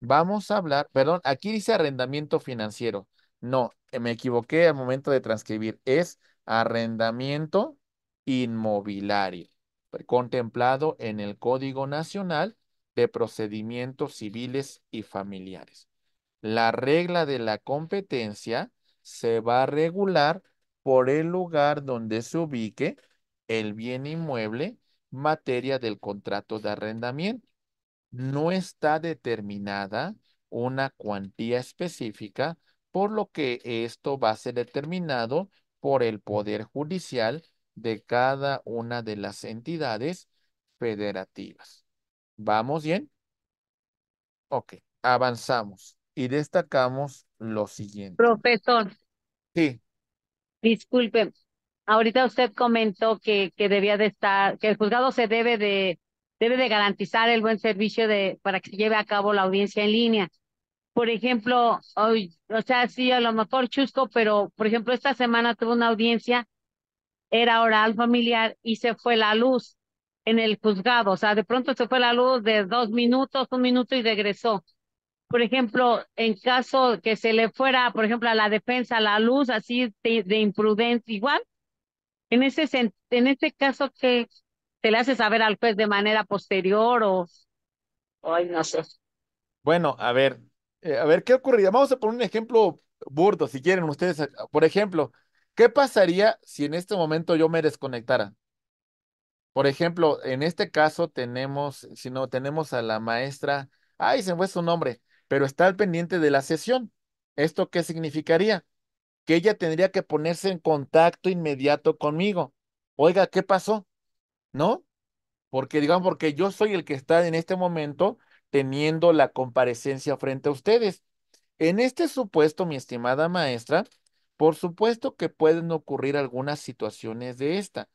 Vamos a hablar, perdón, aquí dice arrendamiento financiero. No, eh, me equivoqué al momento de transcribir. Es arrendamiento inmobiliario, contemplado en el Código Nacional de Procedimientos Civiles y Familiares. La regla de la competencia se va a regular por el lugar donde se ubique el bien inmueble materia del contrato de arrendamiento. No está determinada una cuantía específica, por lo que esto va a ser determinado por el Poder Judicial de cada una de las entidades federativas. ¿Vamos bien? Ok, avanzamos y destacamos lo siguiente. Profesor. Sí. Disculpe, Ahorita usted comentó que, que debía de estar, que el juzgado se debe de, debe de garantizar el buen servicio de, para que se lleve a cabo la audiencia en línea. Por ejemplo, o sea, sí, a lo mejor chusco, pero por ejemplo, esta semana tuve una audiencia, era oral familiar y se fue la luz en el juzgado. O sea, de pronto se fue la luz de dos minutos, un minuto y regresó. Por ejemplo, en caso que se le fuera, por ejemplo, a la defensa la luz así de, de imprudente, igual en, ese, en este caso, que ¿Te le hace saber al juez de manera posterior o...? Ay, no sé. Bueno, a ver, eh, a ver, ¿qué ocurriría? Vamos a poner un ejemplo burdo, si quieren ustedes. Eh, por ejemplo, ¿qué pasaría si en este momento yo me desconectara? Por ejemplo, en este caso tenemos, si no, tenemos a la maestra, ay, se me fue su nombre, pero está al pendiente de la sesión. ¿Esto qué significaría? que ella tendría que ponerse en contacto inmediato conmigo. Oiga, ¿qué pasó? ¿No? Porque digamos, porque yo soy el que está en este momento teniendo la comparecencia frente a ustedes. En este supuesto, mi estimada maestra, por supuesto que pueden ocurrir algunas situaciones de esta.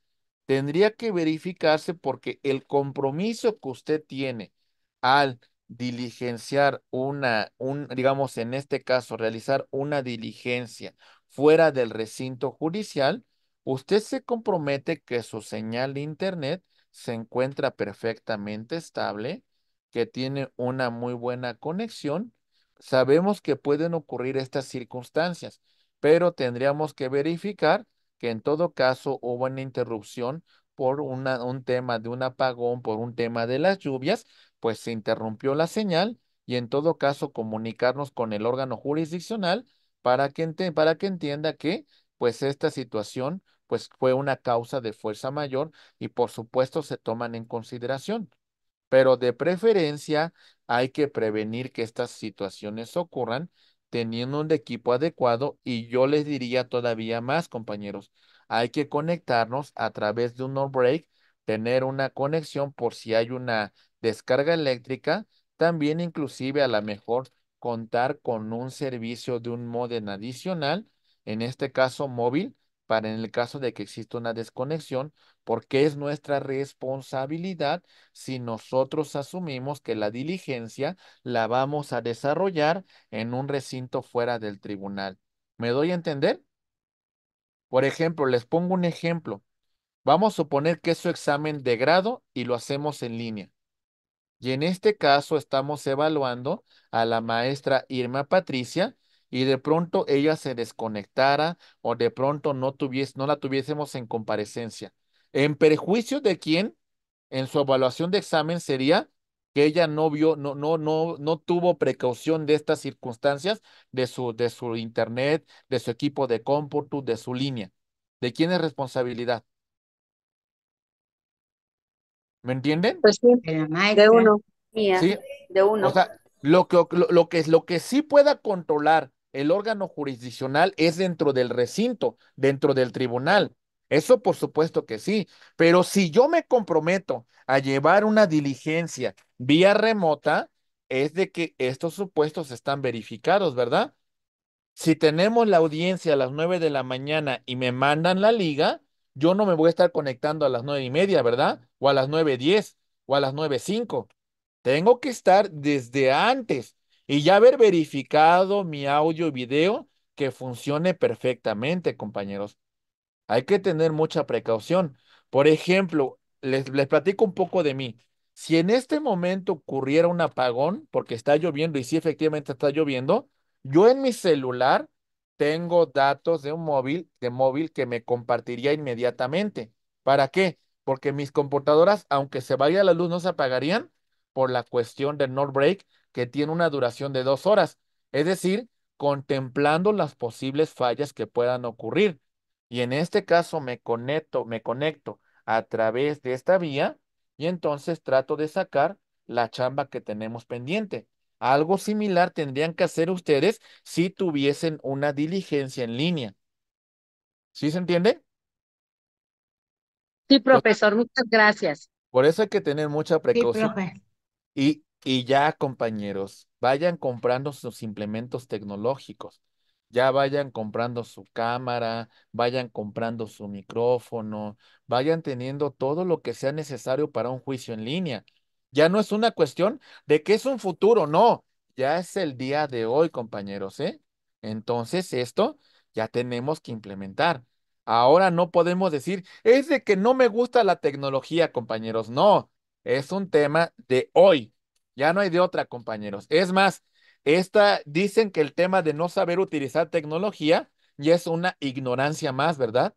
Tendría que verificarse porque el compromiso que usted tiene al diligenciar una, un, digamos, en este caso, realizar una diligencia fuera del recinto judicial, usted se compromete que su señal de Internet se encuentra perfectamente estable, que tiene una muy buena conexión. Sabemos que pueden ocurrir estas circunstancias, pero tendríamos que verificar que en todo caso hubo una interrupción por un tema de un apagón, por un tema de las lluvias, pues se interrumpió la señal y en todo caso comunicarnos con el órgano jurisdiccional para que, para que entienda que pues esta situación pues fue una causa de fuerza mayor y por supuesto se toman en consideración. Pero de preferencia hay que prevenir que estas situaciones ocurran teniendo un equipo adecuado y yo les diría todavía más, compañeros, hay que conectarnos a través de un no break, tener una conexión por si hay una descarga eléctrica, también inclusive a lo mejor contar con un servicio de un modem adicional, en este caso móvil, para en el caso de que exista una desconexión, porque es nuestra responsabilidad si nosotros asumimos que la diligencia la vamos a desarrollar en un recinto fuera del tribunal. ¿Me doy a entender? Por ejemplo, les pongo un ejemplo. Vamos a suponer que es su examen de grado y lo hacemos en línea. Y en este caso estamos evaluando a la maestra Irma Patricia y de pronto ella se desconectara o de pronto no, no la tuviésemos en comparecencia. ¿En perjuicio de quién? En su evaluación de examen sería que ella no vio, no, no, no, no tuvo precaución de estas circunstancias, de su, de su internet, de su equipo de cómputo, de su línea. ¿De quién es responsabilidad? ¿Me entienden? Pues sí, de uno. ¿Sí? De uno. O sea, lo que, lo, lo que sí pueda controlar el órgano jurisdiccional es dentro del recinto, dentro del tribunal. Eso por supuesto que sí, pero si yo me comprometo a llevar una diligencia vía remota, es de que estos supuestos están verificados, ¿verdad? Si tenemos la audiencia a las nueve de la mañana y me mandan la liga, yo no me voy a estar conectando a las nueve y media, ¿verdad? O a las nueve diez, o a las nueve cinco. Tengo que estar desde antes y ya haber verificado mi audio y video que funcione perfectamente, compañeros. Hay que tener mucha precaución. Por ejemplo, les, les platico un poco de mí. Si en este momento ocurriera un apagón, porque está lloviendo y sí efectivamente está lloviendo, yo en mi celular tengo datos de un móvil, de móvil que me compartiría inmediatamente. ¿Para qué? Porque mis computadoras, aunque se vaya la luz, no se apagarían por la cuestión del no break que tiene una duración de dos horas. Es decir, contemplando las posibles fallas que puedan ocurrir. Y en este caso me conecto, me conecto a través de esta vía y entonces trato de sacar la chamba que tenemos pendiente. Algo similar tendrían que hacer ustedes si tuviesen una diligencia en línea. ¿Sí se entiende? Sí, pues profesor, muchas gracias. Por eso hay que tener mucha precaución. y, y ya, compañeros, vayan comprando sus implementos tecnológicos. Ya vayan comprando su cámara, vayan comprando su micrófono, vayan teniendo todo lo que sea necesario para un juicio en línea. Ya no es una cuestión de que es un futuro, no, ya es el día de hoy, compañeros, ¿eh? Entonces esto ya tenemos que implementar. Ahora no podemos decir, es de que no me gusta la tecnología, compañeros, no, es un tema de hoy, ya no hay de otra, compañeros. Es más, esta, dicen que el tema de no saber utilizar tecnología ya es una ignorancia más, ¿verdad?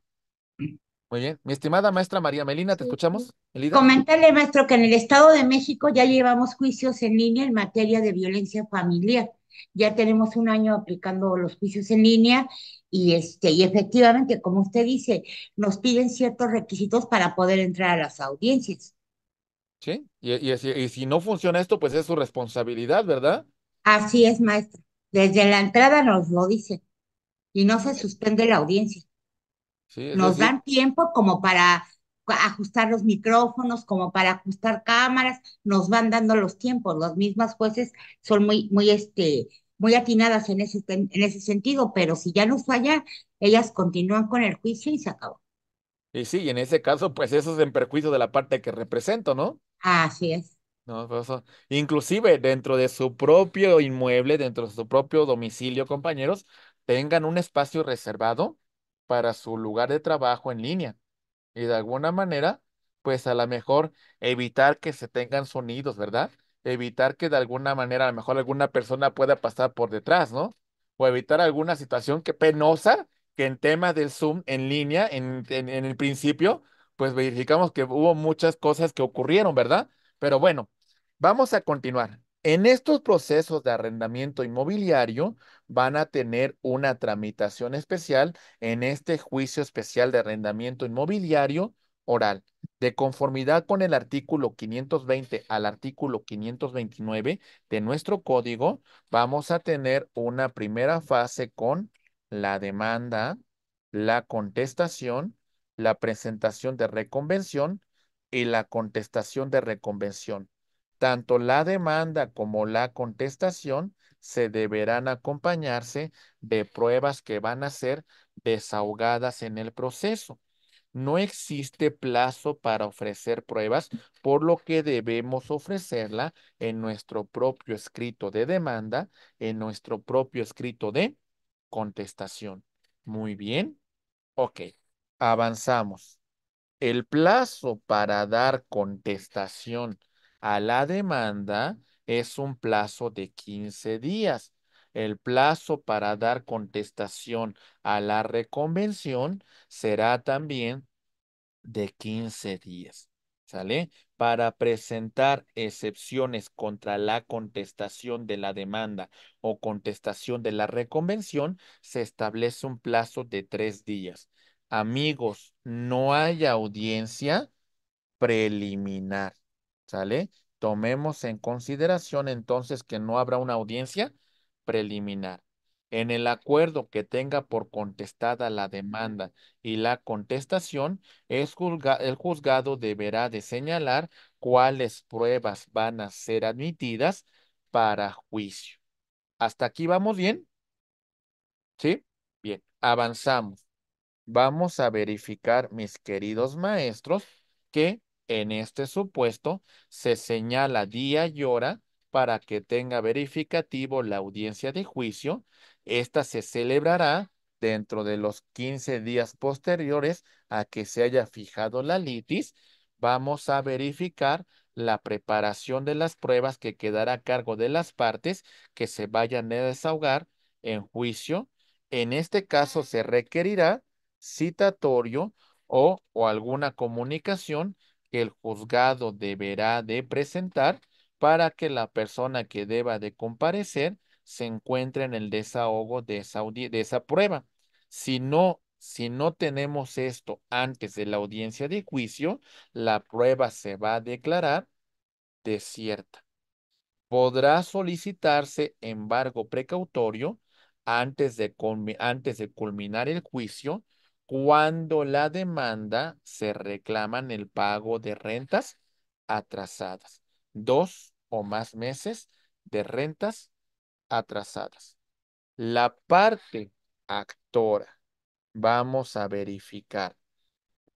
Muy bien. Mi estimada maestra María Melina, ¿te escuchamos? Coméntale, maestro, que en el Estado de México ya llevamos juicios en línea en materia de violencia familiar. Ya tenemos un año aplicando los juicios en línea y, este, y efectivamente, como usted dice, nos piden ciertos requisitos para poder entrar a las audiencias. Sí, y, si no funciona esto, pues es su responsabilidad, ¿verdad? Así es, maestro. Desde la entrada nos lo dice y no se suspende la audiencia. Nos dan tiempo como para ajustar los micrófonos, como para ajustar cámaras, nos van dando los tiempos. Las mismas jueces son muy, muy, este, muy atinadas en ese, en ese sentido, pero si ya no falla, ellas continúan con el juicio y se acabó. Y sí, en ese caso, pues eso es en perjuicio de la parte que represento, ¿no? Así es. No, pues, inclusive dentro de su propio inmueble, dentro de su propio domicilio, compañeros, tengan un espacio reservado para su lugar de trabajo en línea. Y de alguna manera, pues a lo mejor evitar que se tengan sonidos, ¿verdad? Evitar que de alguna manera a lo mejor alguna persona pueda pasar por detrás, ¿no? O evitar alguna situación que penosa que en tema del Zoom en línea, en, en el principio, pues verificamos que hubo muchas cosas que ocurrieron, ¿verdad? Pero bueno, vamos a continuar. En estos procesos de arrendamiento inmobiliario, van a tener una tramitación especial en este juicio especial de arrendamiento inmobiliario oral. De conformidad con el artículo 520 al artículo 529 de nuestro código, vamos a tener una primera fase con la demanda, la contestación, la presentación de reconvención y la contestación de reconvención. Tanto la demanda como la contestación se deberán acompañarse de pruebas que van a ser desahogadas en el proceso. No existe plazo para ofrecer pruebas, por lo que debemos ofrecerla en nuestro propio escrito de demanda, en nuestro propio escrito de contestación. Muy bien. Ok, avanzamos. El plazo para dar contestación a la demanda es un plazo de 15 días. El plazo para dar contestación a la reconvención será también de 15 días. ¿Sale? Para presentar excepciones contra la contestación de la demanda o contestación de la reconvención, se establece un plazo de tres días. Amigos, no hay audiencia preliminar. ¿Sale? Tomemos en consideración entonces que no habrá una audiencia preliminar. En el acuerdo que tenga por contestada la demanda y la contestación, el juzgado deberá de señalar cuáles pruebas van a ser admitidas para juicio. ¿Hasta aquí vamos bien? ¿Sí? Bien, avanzamos. Vamos a verificar, mis queridos maestros, que en este supuesto, se señala día y hora para que tenga verificativo la audiencia de juicio. Esta se celebrará dentro de los 15 días posteriores a que se haya fijado la litis. Vamos a verificar la preparación de las pruebas que quedará a cargo de las partes que se vayan a desahogar en juicio. En este caso se requerirá citatorio o, o alguna comunicación que el juzgado deberá de presentar para que la persona que deba de comparecer se encuentre en el desahogo de esa, prueba. Si no, tenemos esto antes de la audiencia de juicio, la prueba se va a declarar desierta. Podrá solicitarse embargo precautorio antes de culminar el juicio cuando la demanda se reclaman el pago de rentas atrasadas, dos o más meses de rentas atrasadas. La parte actora, vamos a verificar,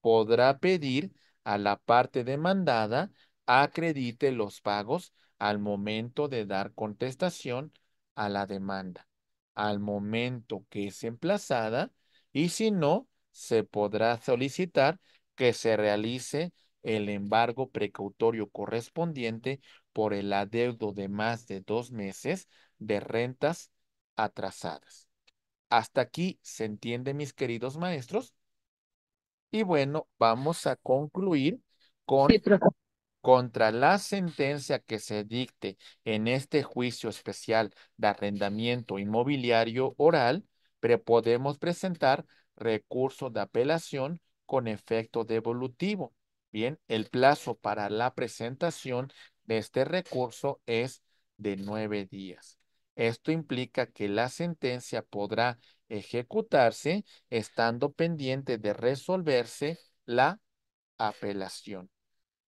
podrá pedir a la parte demandada acredite los pagos al momento de dar contestación a la demanda, al momento que es emplazada y si no, se podrá solicitar que se realice el embargo precautorio correspondiente por el adeudo de más de dos meses de rentas atrasadas. Hasta aquí se entiende, mis queridos maestros. Y bueno, vamos a concluir con contra la sentencia que se dicte en este juicio especial de arrendamiento inmobiliario oral, pero podemos presentar recurso de apelación con efecto devolutivo. Bien, el plazo para la presentación de este recurso es de nueve días. Esto implica que la sentencia podrá ejecutarse estando pendiente de resolverse la apelación.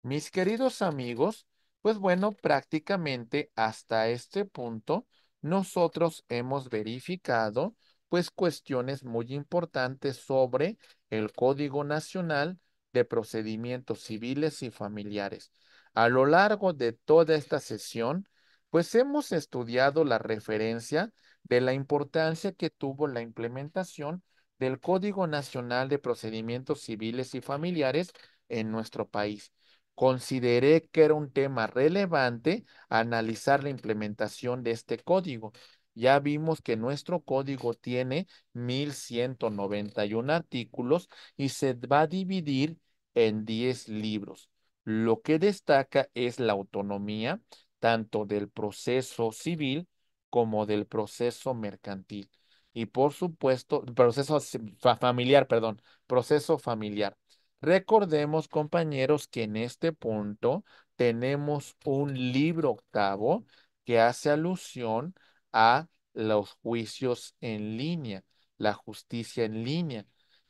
Mis queridos amigos, pues bueno, prácticamente hasta este punto nosotros hemos verificado pues cuestiones muy importantes sobre el Código Nacional de Procedimientos Civiles y Familiares. A lo largo de toda esta sesión, pues hemos estudiado la referencia de la importancia que tuvo la implementación del Código Nacional de Procedimientos Civiles y Familiares en nuestro país. Consideré que era un tema relevante analizar la implementación de este código, ya vimos que nuestro código tiene 1191 artículos y se va a dividir en 10 libros. Lo que destaca es la autonomía tanto del proceso civil como del proceso mercantil. Y por supuesto, proceso familiar, perdón, proceso familiar. Recordemos, compañeros, que en este punto tenemos un libro octavo que hace alusión a los juicios en línea, la justicia en línea.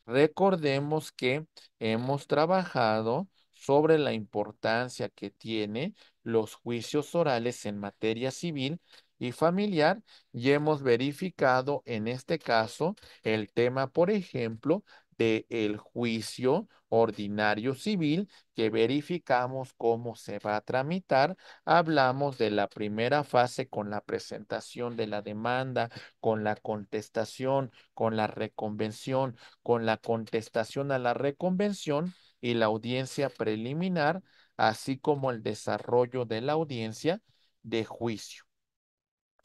Recordemos que hemos trabajado sobre la importancia que tiene los juicios orales en materia civil y familiar y hemos verificado en este caso el tema, por ejemplo, del juicio ordinario civil que verificamos cómo se va a tramitar. Hablamos de la primera fase con la presentación de la demanda, con la contestación, con la reconvención, con la contestación a la reconvención y la audiencia preliminar, así como el desarrollo de la audiencia de juicio.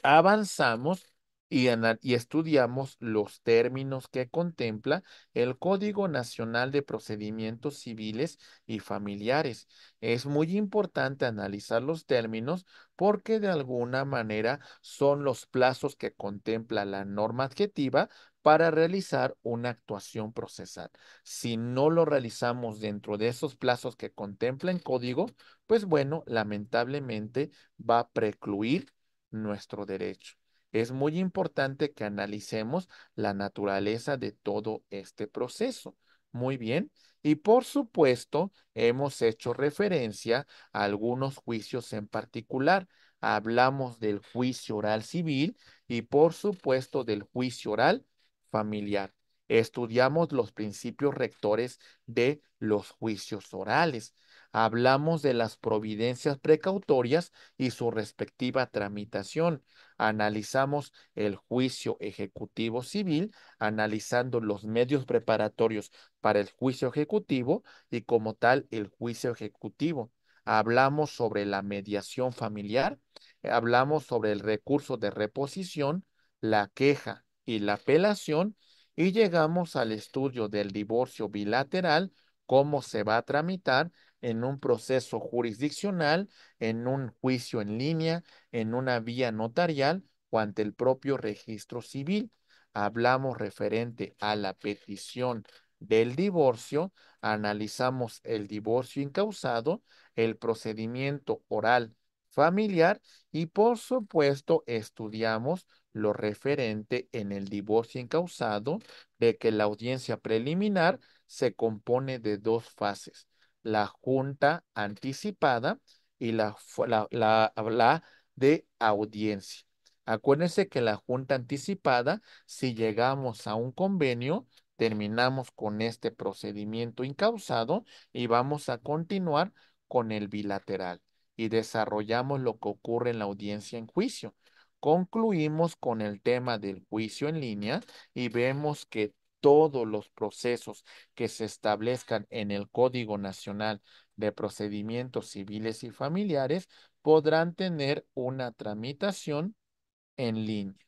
Avanzamos y, estudiamos los términos que contempla el Código Nacional de Procedimientos Civiles y Familiares. Es muy importante analizar los términos porque de alguna manera son los plazos que contempla la norma adjetiva para realizar una actuación procesal. Si no lo realizamos dentro de esos plazos que contempla el código, pues bueno, lamentablemente va a precluir nuestro derecho es muy importante que analicemos la naturaleza de todo este proceso. Muy bien. Y por supuesto, hemos hecho referencia a algunos juicios en particular. Hablamos del juicio oral civil y por supuesto del juicio oral familiar. Estudiamos los principios rectores de los juicios orales hablamos de las providencias precautorias y su respectiva tramitación. Analizamos el juicio ejecutivo civil, analizando los medios preparatorios para el juicio ejecutivo y como tal el juicio ejecutivo. Hablamos sobre la mediación familiar, hablamos sobre el recurso de reposición, la queja y la apelación y llegamos al estudio del divorcio bilateral, cómo se va a tramitar en un proceso jurisdiccional, en un juicio en línea, en una vía notarial o ante el propio registro civil. Hablamos referente a la petición del divorcio, analizamos el divorcio incausado, el procedimiento oral familiar y por supuesto estudiamos lo referente en el divorcio incausado de que la audiencia preliminar se compone de dos fases la junta anticipada y la, la, de audiencia. Acuérdense que la junta anticipada, si llegamos a un convenio, terminamos con este procedimiento incausado y vamos a continuar con el bilateral y desarrollamos lo que ocurre en la audiencia en juicio. Concluimos con el tema del juicio en línea y vemos que todos los procesos que se establezcan en el Código Nacional de Procedimientos Civiles y Familiares podrán tener una tramitación en línea.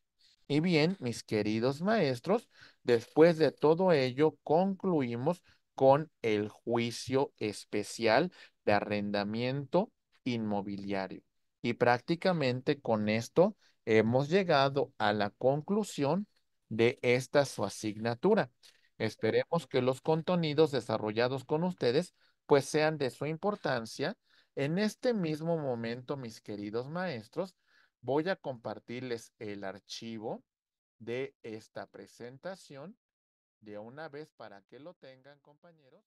Y bien, mis queridos maestros, después de todo ello, concluimos con el juicio especial de arrendamiento inmobiliario. Y prácticamente con esto hemos llegado a la conclusión de esta su asignatura. Esperemos que los contenidos desarrollados con ustedes pues sean de su importancia. En este mismo momento, mis queridos maestros, voy a compartirles el archivo de esta presentación de una vez para que lo tengan, compañeros.